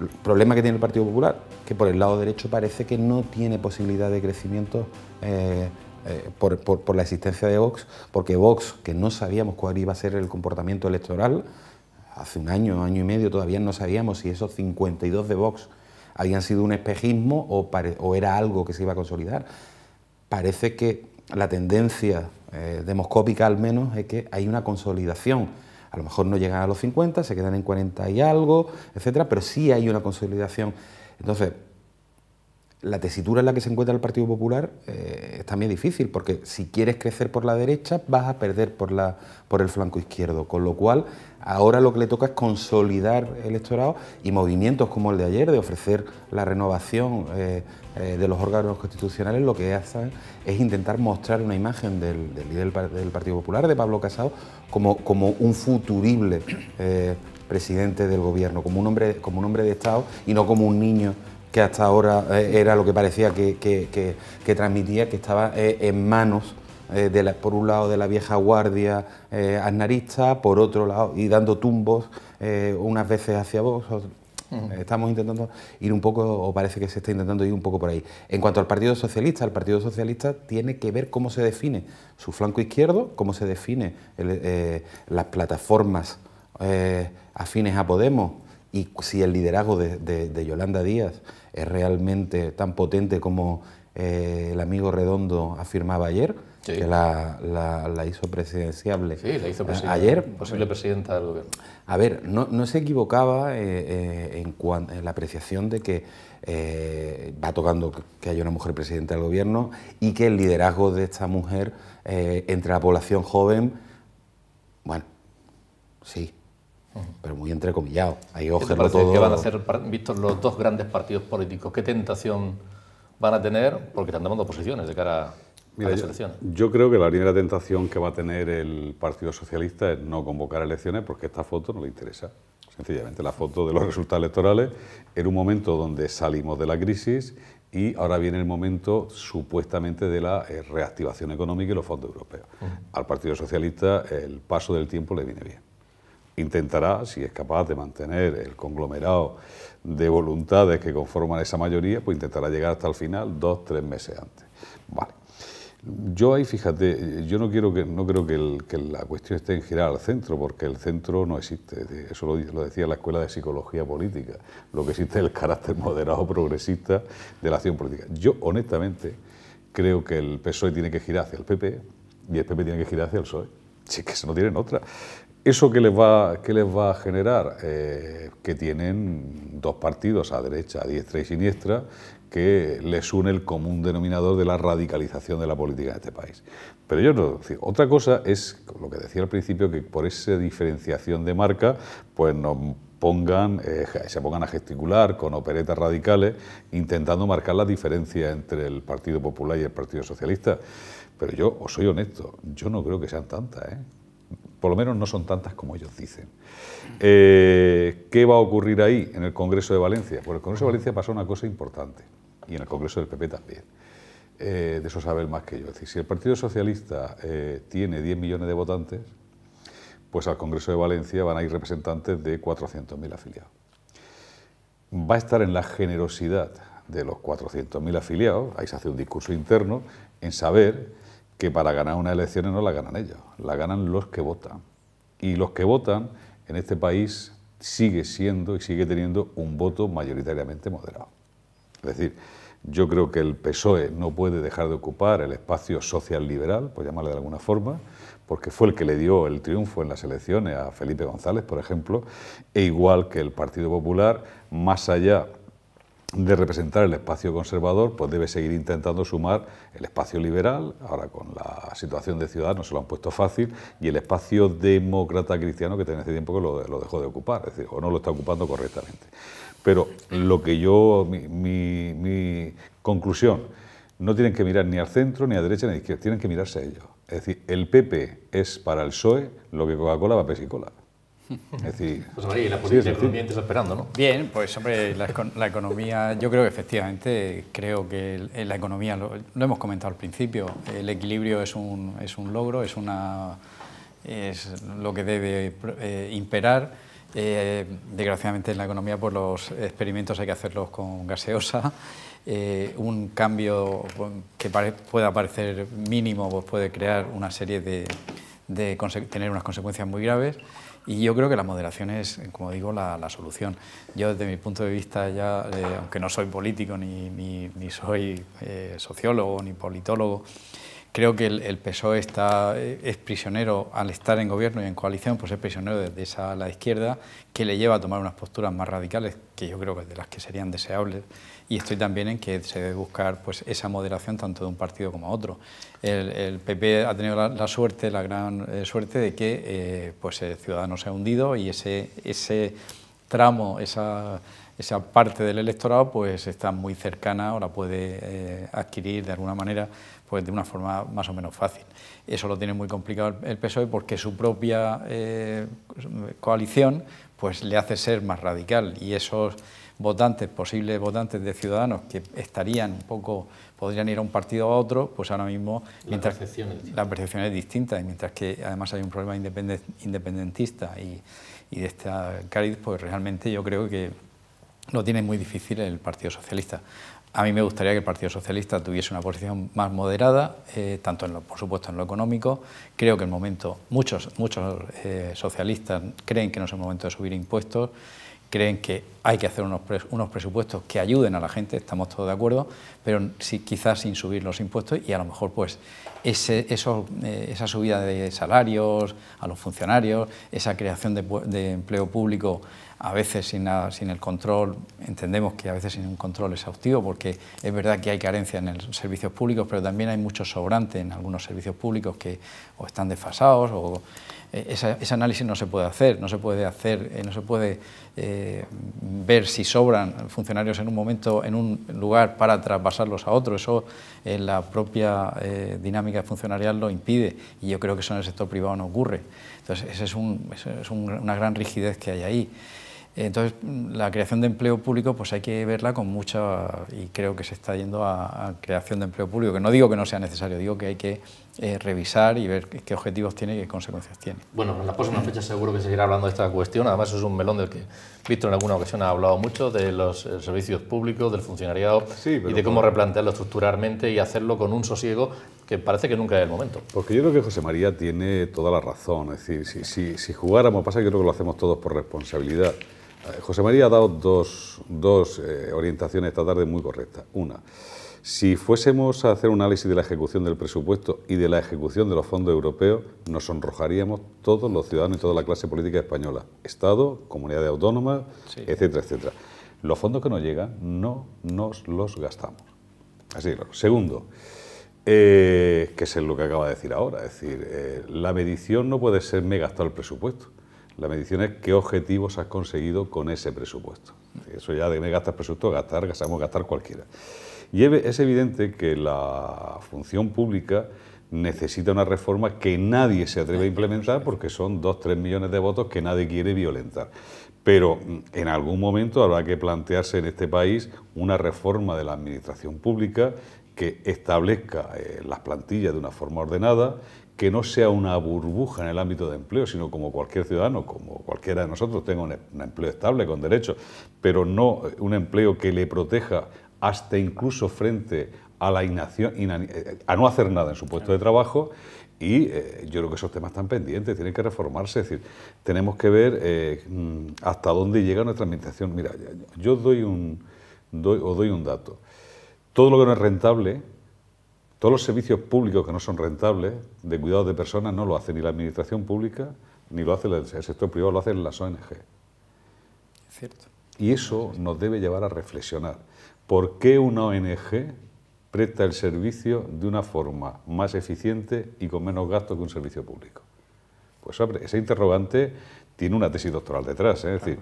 El problema que tiene el Partido Popular, que por el lado derecho parece que no tiene posibilidad de crecimiento eh, eh, por, la existencia de Vox, porque Vox, que no sabíamos cuál iba a ser el comportamiento electoral, hace un año, año y medio todavía no sabíamos si esos 52 de Vox habían sido un espejismo o, era algo que se iba a consolidar. Parece que la tendencia eh, demoscópica al menos es que hay una consolidación a lo mejor no llegan a los 50, se quedan en 40 y algo, etcétera, pero sí hay una consolidación. Entonces, la tesitura en la que se encuentra el Partido Popular eh, es también difícil, porque si quieres crecer por la derecha vas a perder por, la, por el flanco izquierdo, con lo cual ahora lo que le toca es consolidar el electorado y movimientos como el de ayer, de ofrecer la renovación eh, eh, de los órganos constitucionales, lo que hacen es intentar mostrar una imagen del, líder del Partido Popular, de Pablo Casado, como, como un futurible eh, presidente del gobierno, como un, hombre, como un hombre de Estado y no como un niño que hasta ahora eh, era lo que parecía que, transmitía, que estaba eh, en manos eh, de por un lado de la vieja guardia anarista por otro lado, y dando tumbos unas veces hacia vos. Estamos intentando ir un poco, o parece que se está intentando ir un poco por ahí. En cuanto al Partido Socialista, el Partido Socialista tiene que ver cómo se define su flanco izquierdo, cómo se define las plataformas afines a Podemos, y si el liderazgo de, de, Yolanda Díaz es realmente tan potente como eh, el amigo Redondo afirmaba ayer, que la, hizo presidenciable. Sí, la hizo ayer. Posible presidenta del gobierno. A ver, no, se equivocaba eh, eh, en, en, la apreciación de que va tocando que haya una mujer presidenta del gobierno y que el liderazgo de esta mujer entre la población joven, bueno, sí, pero muy entrecomillado. Hay ¿Qué que van a hacer, vistos los dos grandes partidos políticos? ¿Qué tentación van a tener? Porque están tomando posiciones de cara a las elecciones. Yo creo que la primera tentación que va a tener el Partido Socialista es no convocar elecciones porque esta foto no le interesa. Sencillamente, la foto de los resultados electorales en un momento donde salimos de la crisis y ahora viene el momento supuestamente de la eh, reactivación económica y los fondos europeos. Al Partido Socialista el paso del tiempo le viene bien intentará, si es capaz de mantener el conglomerado de voluntades que conforman esa mayoría, pues intentará llegar hasta el final dos, tres meses antes. Vale. Yo ahí, fíjate, yo no quiero que no creo que, la cuestión esté en girar al centro, porque el centro no existe. Eso lo, decía la Escuela de Psicología Política. Lo que existe es el carácter moderado progresista de la acción política. Yo, honestamente, creo que el PSOE tiene que girar hacia el PP y el PP tiene que girar hacia el PSOE. Si es que eso no tienen otra. ¿Eso qué les va, que les va a generar? Eh, que tienen dos partidos, a derecha, a diestra y siniestra, que les une el común denominador de la radicalización de la política de este país. Pero yo no, otra cosa es lo que decía al principio, que por esa diferenciación de marca, pues nos pongan, eh, se pongan a gesticular con operetas radicales, intentando marcar la diferencia entre el Partido Popular y el Partido Socialista. Pero yo os soy honesto, yo no creo que sean tantas. ¿eh? Por lo menos no son tantas como ellos dicen. Eh, ¿Qué va a ocurrir ahí en el Congreso de Valencia? Por pues el Congreso de Valencia pasa una cosa importante, y en el Congreso del PP también. Eh, de eso sabe más que yo. Es si el Partido Socialista eh, tiene 10 millones de votantes, pues al Congreso de Valencia van a ir representantes de 400.000 afiliados. Va a estar en la generosidad de los 400.000 afiliados, ahí se hace un discurso interno, en saber que para ganar unas elecciones no la ganan ellos, la ganan los que votan. Y los que votan en este país sigue siendo y sigue teniendo un voto mayoritariamente moderado. Es decir, yo creo que el PSOE no puede dejar de ocupar el espacio social liberal, por llamarle de alguna forma, porque fue el que le dio el triunfo en las elecciones a Felipe González, por ejemplo, e igual que el Partido Popular, más allá de representar el espacio conservador, pues debe seguir intentando sumar el espacio liberal, ahora con la situación de Ciudadanos se lo han puesto fácil, y el espacio demócrata cristiano que tiene hace tiempo que lo, dejó de ocupar, es decir, o no lo está ocupando correctamente. Pero lo que yo, mi, conclusión, no tienen que mirar ni al centro, ni a derecha, ni a izquierda, tienen que mirarse a ellos. Es decir, el PP es para el PSOE lo que Coca-Cola va a Pesicola. Es decir, pues la política sí, es esperando, ¿no? Bien, pues hombre, la, economía, yo creo que efectivamente, creo que la economía, lo, hemos comentado al principio, el equilibrio es un, es un logro, es, una, es lo que debe eh, imperar. Eh, desgraciadamente en la economía por pues los experimentos hay que hacerlos con gaseosa. Eh, un cambio pues, que pueda parecer mínimo pues puede crear una serie de, de tener unas consecuencias muy graves. Y yo creo que la moderación es, como digo, la, la solución. Yo desde mi punto de vista ya, eh, aunque no soy político, ni, ni, soy eh, sociólogo, ni politólogo, creo que el, el, PSOE está, eh, es prisionero al estar en gobierno y en coalición, pues es prisionero desde esa la izquierda que le lleva a tomar unas posturas más radicales, que yo creo que de las que serían deseables y estoy también en que se debe buscar pues, esa moderación tanto de un partido como otro. El, PP ha tenido la, suerte, la gran eh, suerte de que eh, pues, eh, Ciudadanos se ha hundido y ese, ese tramo, esa, parte del electorado pues, está muy cercana o la puede eh, adquirir de alguna manera pues, de una forma más o menos fácil. Eso lo tiene muy complicado el PSOE porque su propia coalición pues, le hace ser más radical y eso votantes, posibles votantes de ciudadanos que estarían un poco, podrían ir a un partido o a otro, pues ahora mismo la, percepción, es distinta y mientras que además hay un problema independentista y, de esta cariz, pues realmente yo creo que lo tiene muy difícil el Partido Socialista. A mí me gustaría que el Partido Socialista tuviese una posición más moderada, eh, tanto en lo, por supuesto en lo económico, Creo que el momento, muchos, muchos eh, socialistas creen que no es el momento de subir impuestos, creen que hay que hacer unos, unos presupuestos que ayuden a la gente, estamos todos de acuerdo, pero sí, quizás sin subir los impuestos y a lo mejor pues ese, eso, eh, esa subida de salarios a los funcionarios, esa creación de, de empleo público a veces sin, nada sin, el control, entendemos que a veces sin un control exhaustivo, porque es verdad que hay carencia en los servicios públicos, pero también hay mucho sobrante en algunos servicios públicos que están desfasados o eh, ese análisis no se puede hacer, no se puede hacer, eh, no se puede eh, ver si sobran funcionarios en un momento, en un lugar para traspasarlos a otro. Eso en la propia dinámica funcionarial lo impide y yo creo que eso en el sector privado no ocurre. Entonces, esa es, una gran rigidez que hay ahí. Entonces, la creación de empleo público pues hay que verla con mucha, y creo que se está yendo a, creación de empleo público, que no digo que no sea necesario, digo que hay que eh, revisar y ver qué objetivos tiene y qué consecuencias tiene. Bueno, en la próxima fecha seguro que seguirá hablando de esta cuestión, además es un melón del que Víctor en alguna ocasión ha hablado mucho, de los eh, servicios públicos, del funcionariado y de cómo replantearlo estructuralmente y hacerlo con un sosiego que parece que nunca es el momento. Porque yo creo que José María tiene toda la razón, es decir, si, si jugáramos, pasa que yo creo que lo hacemos todos por responsabilidad. Eh, José María ha dado dos, eh, orientaciones esta tarde muy correctas. Una, si fuésemos a hacer un análisis de la ejecución del presupuesto y de la ejecución de los fondos europeos, nos sonrojaríamos todos los ciudadanos y toda la clase política española, Estado, comunidades autónomas, etcétera, etcétera. Los fondos que nos llegan no nos los gastamos. Así Segundo, eh, que es lo que acaba de decir ahora, es decir, la medición no puede ser me he el presupuesto. La medición es qué objetivos has conseguido con ese presupuesto. Eso ya de gastar presupuesto, gastar, gastamos gastar cualquiera. Y es evidente que la función pública necesita una reforma que nadie se atreve a implementar porque son 2-3 millones de votos que nadie quiere violentar. Pero mm, en algún momento habrá que plantearse en este país una reforma de la administración pública que establezca eh, las plantillas de una forma ordenada, que no sea una burbuja en el ámbito de empleo, sino como cualquier ciudadano, como cualquiera de nosotros, tenga un, em, empleo estable, con derechos, pero no eh, un empleo que le proteja hasta incluso frente a la inacción, eh, a no hacer nada en su puesto de trabajo y yo creo que esos temas están pendientes, tienen que reformarse, es decir, tenemos que ver mm, hasta dónde llega nuestra administración. Mira, yo doy un, doy, o doy un dato todo lo que no es rentable, todos los servicios públicos que no son rentables, de cuidado de personas, no lo hace ni la administración pública, ni lo hace el sector privado, lo hacen las ONG. Y eso nos debe llevar a reflexionar. ¿Por qué una ONG presta el servicio de una forma más eficiente y con menos gasto que un servicio público? Pues hombre, ese interrogante tiene una tesis doctoral detrás. ¿eh? Es decir,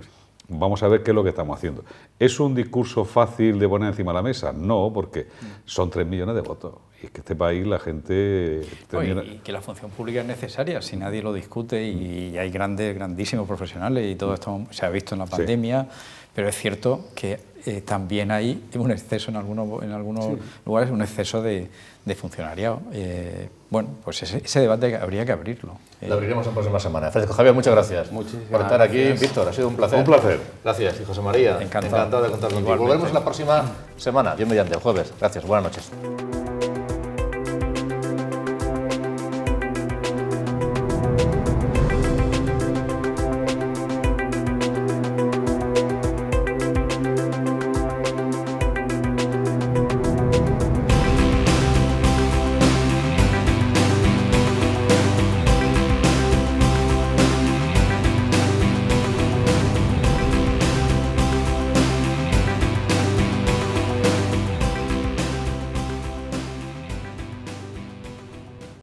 vamos a ver qué es lo que estamos haciendo. ¿Es un discurso fácil de poner encima de la mesa? No, porque son 3 millones de votos. Y es que este país la gente... Este y que la función pública es necesaria, si nadie lo discute y, hay grandes, grandísimos profesionales y todo esto se ha visto en la pandemia, pero es cierto que eh, también hay un exceso en algunos, en algunos lugares, un exceso de, de funcionariado. Eh, bueno, pues ese, debate habría que abrirlo. Lo abriremos en próxima semana. Francisco Javier, muchas gracias por estar aquí. Víctor, ha sido un placer. Un placer. Gracias, y José María. Encantado. de contar contigo. Volvemos la próxima semana, bien mediante, el jueves. Gracias, buenas noches.